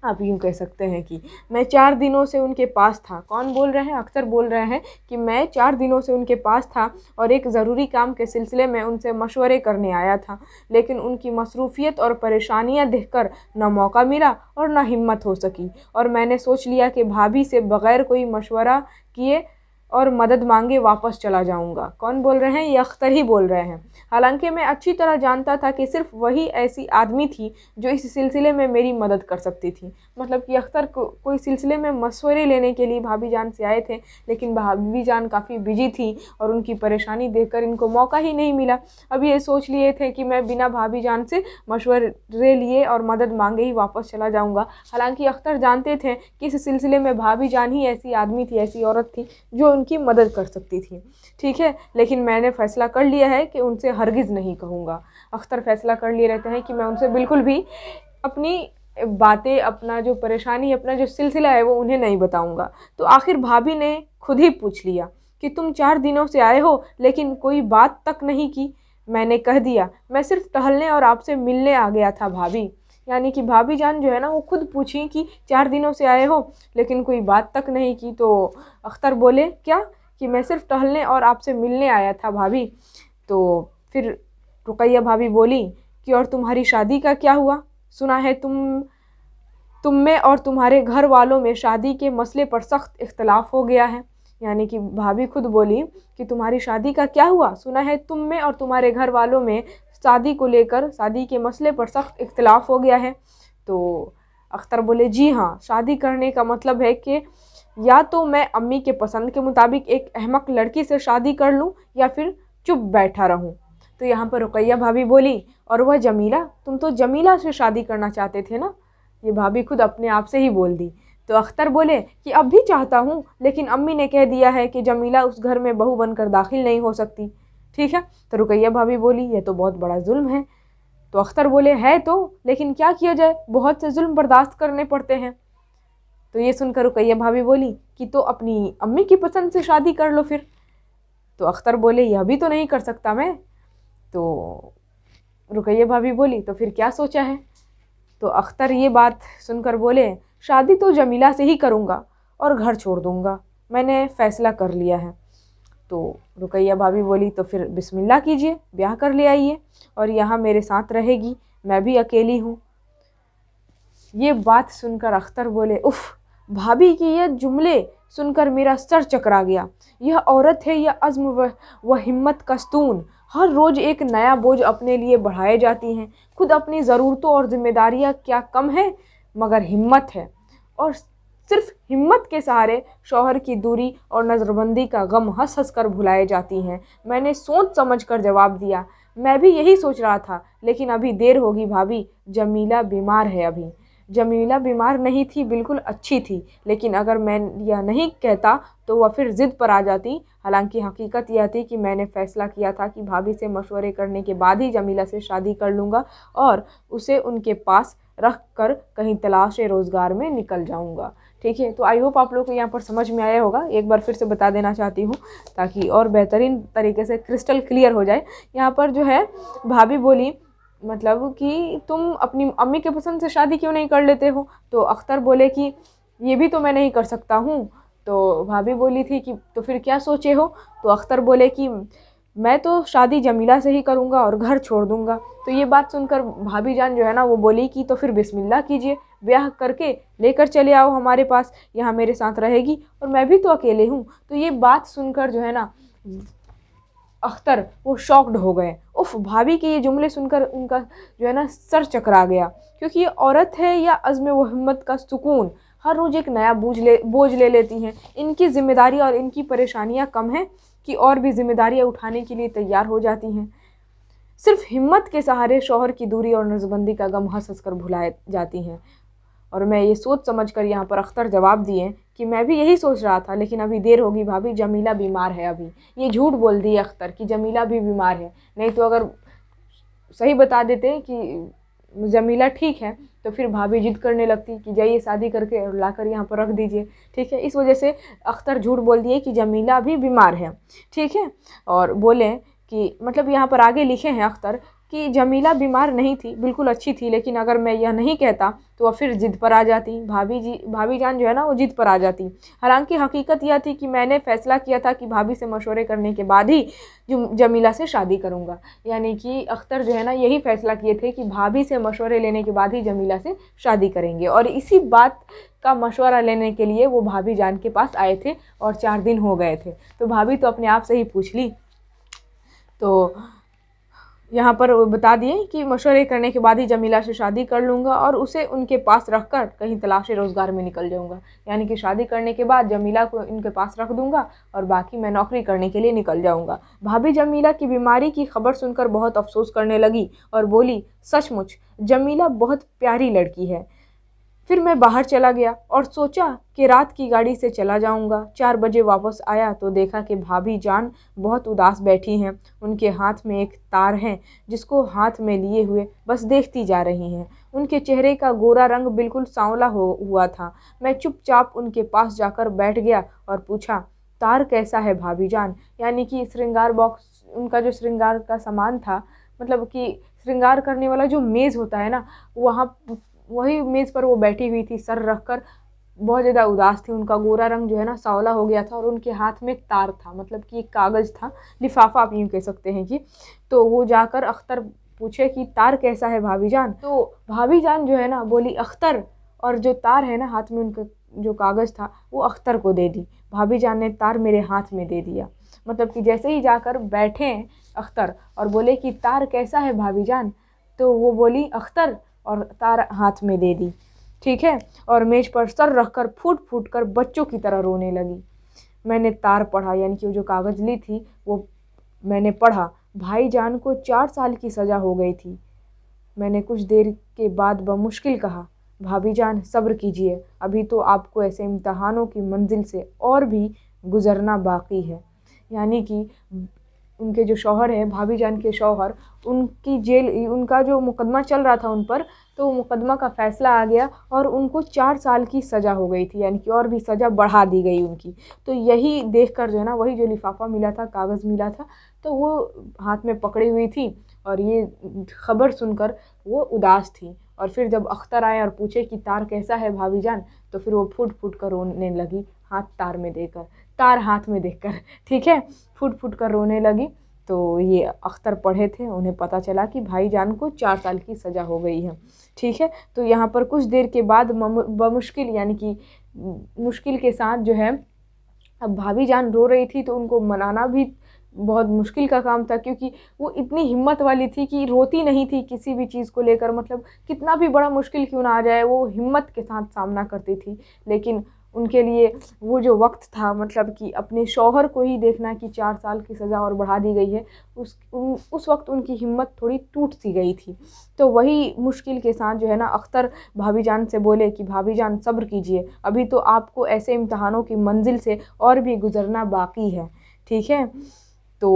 आप यूँ कह सकते हैं कि मैं चार दिनों से उनके पास था कौन बोल रहे हैं अक्सर बोल रहे हैं कि मैं चार दिनों से उनके पास था और एक ज़रूरी काम के सिलसिले में उनसे मशवरे करने आया था लेकिन उनकी मसरूफ़ियत और परेशानियाँ देखकर न मौका मिला और न हिम्मत हो सकी और मैंने सोच लिया कि भाभी से बग़ैर कोई मशवरा किए और मदद मांगे वापस चला जाऊंगा कौन बोल रहे हैं ये अख्तर ही बोल रहे हैं हालांकि मैं अच्छी तरह जानता था कि सिर्फ वही ऐसी आदमी थी जो इस सिलसिले में मेरी मदद कर सकती थी मतलब कि अख्तर को कोई सिलसिले में मशवरे लेने के लिए भाभी जान से आए थे लेकिन भाभी जान काफ़ी बिजी थी और उनकी परेशानी देख इनको मौका ही नहीं मिला अब ये सोच लिए थे कि मैं बिना भाभी जान से मशवरे लिए और मदद मांगे ही वापस चला जाऊँगा हालाँकि अख्तर जानते थे कि इस सिलसिले में भाभी जान ही ऐसी आदमी थी ऐसी औरत थी जो उनकी मदद कर सकती थी ठीक है लेकिन मैंने फ़ैसला कर लिया है कि उनसे हरगिज़ नहीं कहूँगा अख्तर फ़ैसला कर लिए रहते हैं कि मैं उनसे बिल्कुल भी अपनी बातें अपना जो परेशानी अपना जो सिलसिला है वो उन्हें नहीं बताऊँगा तो आखिर भाभी ने खुद ही पूछ लिया कि तुम चार दिनों से आए हो लेकिन कोई बात तक नहीं की मैंने कह दिया मैं सिर्फ टहलने और आपसे मिलने आ गया था भाभी यानी कि भाभी जान जो है ना वो खुद पूछी कि चार दिनों से आए हो लेकिन कोई बात तक नहीं की तो अख्तर बोले क्या कि मैं सिर्फ टहलने और आपसे मिलने आया था भाभी तो फिर रुकैया भाभी बोली कि और तुम्हारी शादी का क्या हुआ सुना है तुम तुम में और तुम्हारे घर वालों में शादी के मसले पर सख्त इख्तलाफ हो गया है यानी कि भाभी खुद बोली कि तुम्हारी शादी का क्या हुआ सुना है तुम में और तुम्हारे घर वालों में शादी को लेकर शादी के मसले पर सख्त इख्तलाफ हो गया है तो अख्तर बोले जी हाँ शादी करने का मतलब है कि या तो मैं अम्मी के पसंद के मुताबिक एक अहमक लड़की से शादी कर लूँ या फिर चुप बैठा रहूँ तो यहाँ पर रुकैया भाभी बोली और वह जमीला तुम तो जमीला से शादी करना चाहते थे ना ये भाभी खुद अपने आप से ही बोल दी तो अख्तर बोले कि अब भी चाहता हूँ लेकिन अम्मी ने कह दिया है कि जमीला उस घर में बहू बनकर दाखिल नहीं हो सकती ठीक है तो रुकैया भाभी बोली यह तो बहुत बड़ा जुल्म है तो अख्तर बोले है तो लेकिन क्या किया जाए बहुत से जुल्म बर्दाश्त करने पड़ते हैं तो ये सुनकर रुकैया भाभी बोली कि तो अपनी अम्मी की पसंद से शादी कर लो फिर तो अख्तर बोले यह भी तो नहीं कर सकता मैं तो रुकैया भाभी बोली तो फिर क्या सोचा है तो अख्तर ये बात सुनकर बोले शादी तो जमीला से ही करूँगा और घर छोड़ दूँगा मैंने फ़ैसला कर लिया है तो रुकैया भाभी बोली तो फिर बिस्मिल्लाह कीजिए ब्याह कर ले आइए और यहाँ मेरे साथ रहेगी मैं भी अकेली हूँ ये बात सुनकर अख्तर बोले उफ़ भाभी की यह जुमले सुनकर मेरा सर चकरा गया यह औरत है यह अज़्म व, व हिम्मत कस्तून हर रोज़ एक नया बोझ अपने लिए बढ़ाए जाती हैं खुद अपनी ज़रूरतों और ज़िम्मेदारियाँ क्या कम है मगर हिम्मत है और सिर्फ हिम्मत के सहारे शौहर की दूरी और नज़रबंदी का गम हंस हंस कर भुलाए जाती हैं मैंने सोच समझ कर जवाब दिया मैं भी यही सोच रहा था लेकिन अभी देर होगी भाभी जमीला बीमार है अभी जमीला बीमार नहीं थी बिल्कुल अच्छी थी लेकिन अगर मैं यह नहीं कहता तो वह फिर ज़िद पर आ जाती हालांकि हकीकत यह थी कि मैंने फ़ैसला किया था कि भाभी से मशवरे करने के बाद ही जमीला से शादी कर लूँगा और उसे उनके पास रख कर कहीं तलाश रोज़गार में निकल जाऊँगा ठीक है तो आई होप आप लोग को यहाँ पर समझ में आया होगा एक बार फिर से बता देना चाहती हूँ ताकि और बेहतरीन तरीके से क्रिस्टल क्लियर हो जाए यहाँ पर जो है भाभी बोली मतलब कि तुम अपनी अम्मी के पसंद से शादी क्यों नहीं कर लेते हो तो अख्तर बोले कि ये भी तो मैं नहीं कर सकता हूँ तो भाभी बोली थी कि तो फिर क्या सोचे हो तो अख्तर बोले कि मैं तो शादी जमीला से ही करूँगा और घर छोड़ दूँगा तो ये बात सुनकर भाभी जान जो है ना वो बोली कि तो फिर बिसमिल्ला कीजिए ब्याह करके लेकर चले आओ हमारे पास यहाँ मेरे साथ रहेगी और मैं भी तो अकेले हूँ तो ये बात सुनकर जो है ना अख्तर वो शॉक्ड हो गए उफ भाभी के ये जुमले सुनकर उनका जो है ना सर चकरा गया क्योंकि ये औरत है या अज़म व हिम्मत का सुकून हर रोज़ एक नया बोझ ले बोझ ले लेती हैं इनकी जिम्मेदारी और इनकी परेशानियाँ कम हैं कि और भी जिम्मेदारियाँ उठाने के लिए तैयार हो जाती हैं सिर्फ हिम्मत के सहारे शोहर की दूरी और नजबंदी का गम हंस हंस कर भुलाए जाती हैं और मैं ये सोच समझ कर यहाँ पर अख्तर जवाब दिए कि मैं भी यही सोच रहा था लेकिन अभी देर होगी भाभी जमीला बीमार है अभी ये झूठ बोल दिए अख्तर कि जमीला भी बीमार है नहीं तो अगर सही बता देते कि जमीला ठीक है तो फिर भाभी जिद करने लगती कि जाइए शादी करके और ला कर यहाँ पर रख दीजिए ठीक है इस वजह से अख्तर झूठ बोल दिए कि जमीला भी बीमार है ठीक है और बोले कि मतलब यहाँ पर आगे लिखे हैं अख्तर कि जमीला बीमार नहीं थी बिल्कुल अच्छी थी लेकिन अगर मैं यह नहीं कहता तो वह फिर ज़िद पर आ जाती भाभी जी भाभी जान जो है ना वो ज़िद पर आ जाती हालांकि हकीकत यह थी कि मैंने फ़ैसला किया था कि भाभी से मशवरे करने के बाद ही जमीला से शादी करूँगा यानी कि अख्तर जो है ना यही फ़ैसला किए थे कि भाभी से मशवरे लेने के बाद ही जमीला से शादी करेंगे और इसी बात का मशवरा लेने के लिए वो भाभी जान के पास आए थे और चार दिन हो गए थे तो भाभी तो अपने आप से ही पूछ ली तो यहाँ पर बता दिए कि मशवरे करने के बाद ही जमीला से शादी कर लूँगा और उसे उनके पास रख कर कहीं तलाश रोज़गार में निकल जाऊँगा यानी कि शादी करने के बाद जमीला को इनके पास रख दूँगा और बाकी मैं नौकरी करने के लिए निकल जाऊँगा भाभी जमीला की बीमारी की खबर सुनकर बहुत अफसोस करने लगी और बोली सचमुच जमीला बहुत प्यारी लड़की है फिर मैं बाहर चला गया और सोचा कि रात की गाड़ी से चला जाऊंगा चार बजे वापस आया तो देखा कि भाभी जान बहुत उदास बैठी हैं उनके हाथ में एक तार है जिसको हाथ में लिए हुए बस देखती जा रही हैं उनके चेहरे का गोरा रंग बिल्कुल सांवला हो हुआ था मैं चुपचाप उनके पास जाकर बैठ गया और पूछा तार कैसा है भाभी जान यानी कि श्रृंगार बॉक्स उनका जो श्रृंगार का सामान था मतलब कि श्रृंगार करने वाला जो मेज़ होता है ना वहाँ वही मेज़ पर वो बैठी हुई थी सर रख कर बहुत ज़्यादा उदास थी उनका गोरा रंग जो है ना सावला हो गया था और उनके हाथ में एक तार था मतलब कि एक कागज़ था लिफाफा आप यूँ कह सकते हैं कि तो वो जाकर अख्तर पूछे कि तार कैसा है भाभी जान तो भाभी जान जो है ना बोली अख्तर और जो तार है ना हाथ में उनका जो कागज़ था वो अख्तर को दे दी भाभी जान ने तार मेरे हाथ में दे दिया मतलब कि जैसे ही जाकर बैठे अख्तर और बोले कि तार कैसा है भाभी जान तो वो बोली अख्तर और तार हाथ में दे दी ठीक है और मेज पर सर रखकर फूट फूट कर बच्चों की तरह रोने लगी मैंने तार पढ़ा यानी कि वो जो कागज़ ली थी वो मैंने पढ़ा भाई जान को चार साल की सज़ा हो गई थी मैंने कुछ देर के बाद बमुश्किल कहा भाभी जान सब्र कीजिए अभी तो आपको ऐसे इम्तहानों की मंजिल से और भी गुज़रना बाकी है यानी कि उनके जो शौहर हैं भाभी जान के शौहर उनकी जेल उनका जो मुकदमा चल रहा था उन पर तो मुकदमा का फ़ैसला आ गया और उनको चार साल की सज़ा हो गई थी यानी कि और भी सज़ा बढ़ा दी गई उनकी तो यही देख कर जो है ना वही जो लिफाफा मिला था कागज़ मिला था तो वो हाथ में पकड़ी हुई थी और ये खबर सुनकर वो उदास थी और फिर जब अख्तर आए और पूछे कि तार कैसा है भाभी जान तो फिर वो फूट फूट कर रोने लगी हाथ तार में देकर तार हाथ में देख कर ठीक है फुट फुट कर रोने लगी तो ये अख्तर पढ़े थे उन्हें पता चला कि भाई जान को चार साल की सज़ा हो गई है ठीक है तो यहाँ पर कुछ देर के बाद बमुश्किल यानी कि मुश्किल के साथ जो है अब भाभी जान रो रही थी तो उनको मनाना भी बहुत मुश्किल का काम था क्योंकि वो इतनी हिम्मत वाली थी कि रोती नहीं थी किसी भी चीज़ को लेकर मतलब कितना भी बड़ा मुश्किल क्यों ना आ जाए वो हिम्मत के साथ सामना करती थी लेकिन उनके लिए वो जो वक्त था मतलब कि अपने शौहर को ही देखना कि चार साल की सज़ा और बढ़ा दी गई है उस उन, उस वक्त उनकी हिम्मत थोड़ी टूट सी गई थी तो वही मुश्किल के साथ जो है ना अख्तर भाभी जान से बोले कि भाभी जान सब्र कीजिए अभी तो आपको ऐसे इम्तहानों की मंजिल से और भी गुज़रना बाकी है ठीक है तो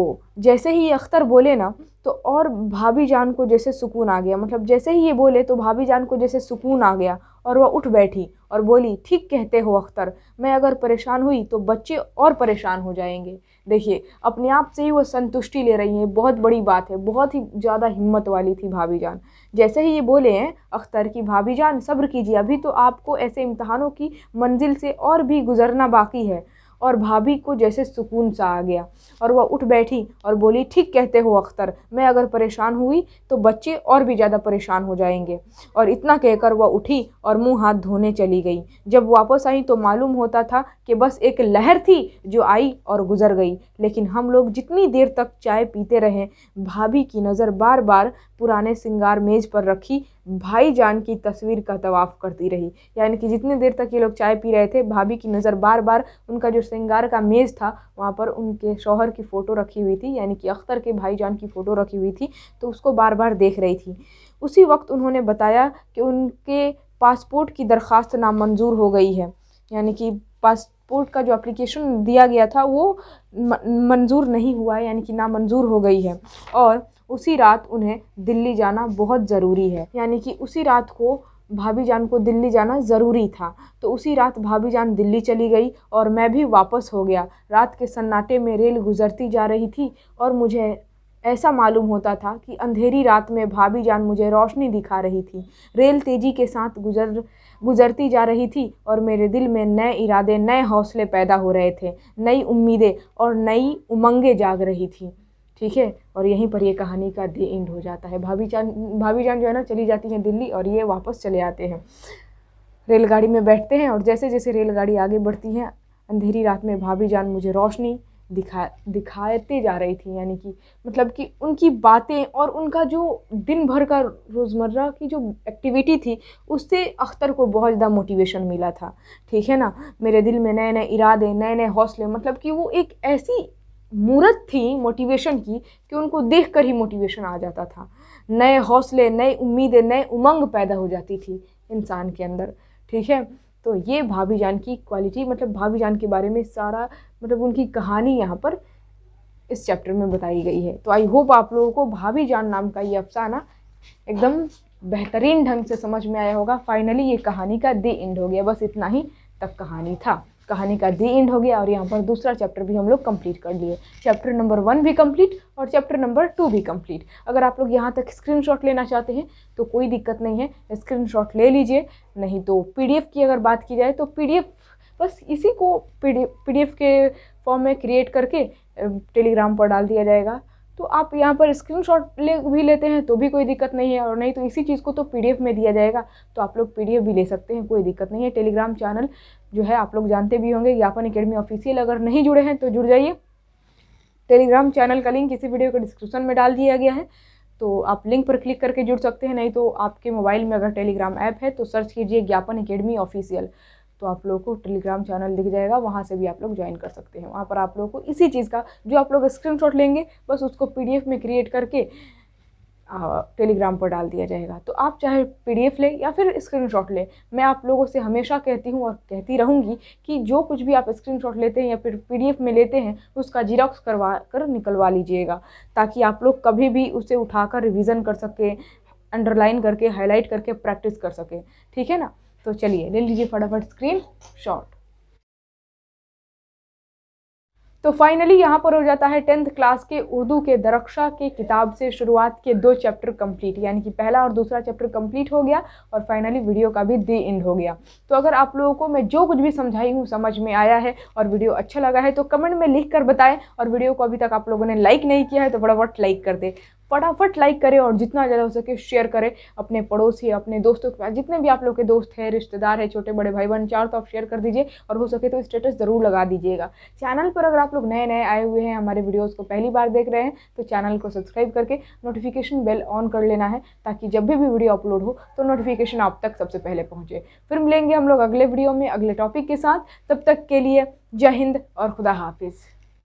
जैसे ही अख्तर बोले ना तो और भाभी जान को जैसे सुकून आ गया मतलब जैसे ही ये बोले तो भाभी जान को जैसे सुकून आ गया और वह उठ बैठी और बोली ठीक कहते हो अख्तर मैं अगर परेशान हुई तो बच्चे और परेशान हो जाएंगे देखिए अपने आप से ही वह संतुष्टि ले रही हैं बहुत बड़ी बात है बहुत ही ज़्यादा हिम्मत वाली थी भाभी जान जैसे ही ये बोले हैं अख्तर की भाभी जान सब्र कीजिए अभी तो आपको ऐसे इम्तहानों की मंजिल से और भी गुजरना बाकी है और भाभी को जैसे सुकून सा आ गया और वह उठ बैठी और बोली ठीक कहते हो अख्तर मैं अगर परेशान हुई तो बच्चे और भी ज़्यादा परेशान हो जाएंगे और इतना कहकर वह उठी और मुंह हाथ धोने चली गई जब वापस आई तो मालूम होता था कि बस एक लहर थी जो आई और गुजर गई लेकिन हम लोग जितनी देर तक चाय पीते रहे भाभी की नज़र बार बार पुराने सिंगार मेज़ पर रखी भाईजान की तस्वीर का तवाफ़ करती रही यानी कि जितने देर तक ये लोग चाय पी रहे थे भाभी की नज़र बार बार उनका जो श्रृंगार का मेज़ था वहाँ पर उनके शौहर की फ़ोटो रखी हुई थी यानी कि अख्तर के भाईजान की फ़ोटो रखी हुई थी तो उसको बार बार देख रही थी उसी वक्त उन्होंने बताया कि उनके पासपोर्ट की दरख्वास्त नामंजूर हो गई है यानी कि पासपोर्ट का जो एप्लीकेशन दिया गया था वो मंजूर नहीं हुआ है यानी कि नामंजूर हो गई है और उसी रात उन्हें दिल्ली जाना बहुत ज़रूरी है यानी कि उसी रात को भाभी जान को दिल्ली जाना ज़रूरी था तो उसी रात भाभी जान दिल्ली चली गई और मैं भी वापस हो गया रात के सन्नाटे में रेल गुजरती जा रही थी और मुझे ऐसा मालूम होता था कि अंधेरी रात में भाभी जान मुझे रोशनी दिखा रही थी रेल तेज़ी के साथ गुजर गुजरती जा रही थी और मेरे दिल में नए इरादे नए हौसले पैदा हो रहे थे नई उम्मीदें और नई उमंगें जाग रही थी ठीक है और यहीं पर ये कहानी का दी एंड हो जाता है भाभी जान भाभी जान जो है ना चली जाती हैं दिल्ली और ये वापस चले आते हैं रेलगाड़ी में बैठते हैं और जैसे जैसे रेलगाड़ी आगे बढ़ती है अंधेरी रात में भाभी जान मुझे रोशनी दिखा दिखाते जा रही थी यानी कि मतलब कि उनकी बातें और उनका जो दिन भर का रोज़मर्रा की जो एक्टिविटी थी उससे अख्तर को बहुत ज़्यादा मोटिवेशन मिला था ठीक है ना मेरे दिल में नए नए इरादे नए नए हौसले मतलब कि वो एक ऐसी मूर्त थी मोटिवेशन की कि उनको देख कर ही मोटिवेशन आ जाता था नए हौसले नए उम्मीदें नए उमंग पैदा हो जाती थी इंसान के अंदर ठीक है तो ये भाभी जान की क्वालिटी मतलब भाभी जान के बारे में सारा मतलब उनकी कहानी यहाँ पर इस चैप्टर में बताई गई है तो आई होप आप लोगों को भाभी जान नाम का ये अफसाना एकदम बेहतरीन ढंग से समझ में आया होगा फाइनली ये कहानी का दी एंड हो गया बस इतना ही तक कहानी था कहानी का दी एंड हो गया और यहाँ पर दूसरा चैप्टर भी हम लोग कंप्लीट कर लिए चैप्टर नंबर वन भी कंप्लीट और चैप्टर नंबर टू भी कंप्लीट अगर आप लोग यहाँ तक स्क्रीनशॉट लेना चाहते हैं तो कोई दिक्कत नहीं है स्क्रीनशॉट ले लीजिए नहीं तो पीडीएफ की अगर बात की जाए तो पीडीएफ बस इसी को पीडीएफ के फॉर्म में क्रिएट करके टेलीग्राम पर डाल दिया जाएगा तो आप यहाँ पर स्क्रीन ले भी लेते हैं तो भी कोई दिक्कत नहीं है और नहीं तो इसी चीज़ को तो पीडीएफ में दिया जाएगा तो आप लोग पीडीएफ भी ले सकते हैं कोई दिक्कत नहीं है टेलीग्राम चैनल जो है आप लोग जानते भी होंगे ज्ञापन अकेडमी ऑफिशियल अगर नहीं जुड़े हैं तो जुड़ जाइए टेलीग्राम चैनल का लिंक इसी वीडियो के डिस्क्रिप्शन में डाल दिया गया है तो आप लिंक पर क्लिक करके जुड़ सकते हैं नहीं तो आपके मोबाइल में अगर टेलीग्राम ऐप है तो सर्च कीजिए ज्ञापन अकेडमी ऑफिशियल तो आप लोगों को टेलीग्राम चैनल दिख जाएगा वहाँ से भी आप लोग ज्वाइन कर सकते हैं वहाँ पर आप लोगों को इसी चीज़ का जो आप लोग स्क्रीनशॉट लेंगे बस उसको पीडीएफ में क्रिएट करके टेलीग्राम पर डाल दिया जाएगा तो आप चाहे पीडीएफ लें या फिर स्क्रीनशॉट लें मैं आप लोगों से हमेशा कहती हूँ और कहती रहूँगी कि जो कुछ भी आप स्क्रीनशॉट लेते हैं या फिर पीडीएफ में लेते हैं उसका जीरोक्स करवा कर निकलवा लीजिएगा ताकि आप लोग कभी भी उसे उठाकर रिविज़न कर सकें अंडरलाइन करके हाईलाइट करके प्रैक्टिस कर सकें ठीक है ना तो चलिए ले लीजिए फटाफट स्क्रीन शॉट तो फाइनली यहाँ पर हो जाता है टेंथ क्लास के उर्दू के दरक्षा की किताब से शुरुआत के दो चैप्टर कंप्लीट यानी कि पहला और दूसरा चैप्टर कंप्लीट हो गया और फाइनली वीडियो का भी दी एंड हो गया तो अगर आप लोगों को मैं जो कुछ भी समझाई हूँ समझ में आया है और वीडियो अच्छा लगा है तो कमेंट में लिख कर बताएं और वीडियो को अभी तक आप लोगों ने लाइक नहीं किया है तो फटाफट लाइक कर दे फटाफट लाइक करें और जितना ज़्यादा हो सके शेयर करें अपने पड़ोसी अपने दोस्तों के पास जितने भी आप लोग के दोस्त हैं रिश्तेदार हैं छोटे बड़े भाई बहन चार तो आप शेयर कर दीजिए और हो सके तो स्टेटस ज़रूर लगा दीजिएगा चैनल पर अगर आप लोग नए नए आए हुए हैं हमारे वीडियोस को पहली बार देख रहे हैं तो चैनल को सब्सक्राइब करके नोटिफिकेशन बेल ऑन कर लेना है ताकि जब भी भी वीडियो अपलोड हो तो नोटिफिकेशन आप तक सबसे पहले पहुँचे फिर मिलेंगे हम लोग अगले वीडियो में अगले टॉपिक के साथ तब तक के लिए जय हिंद और खुदा हाफिज़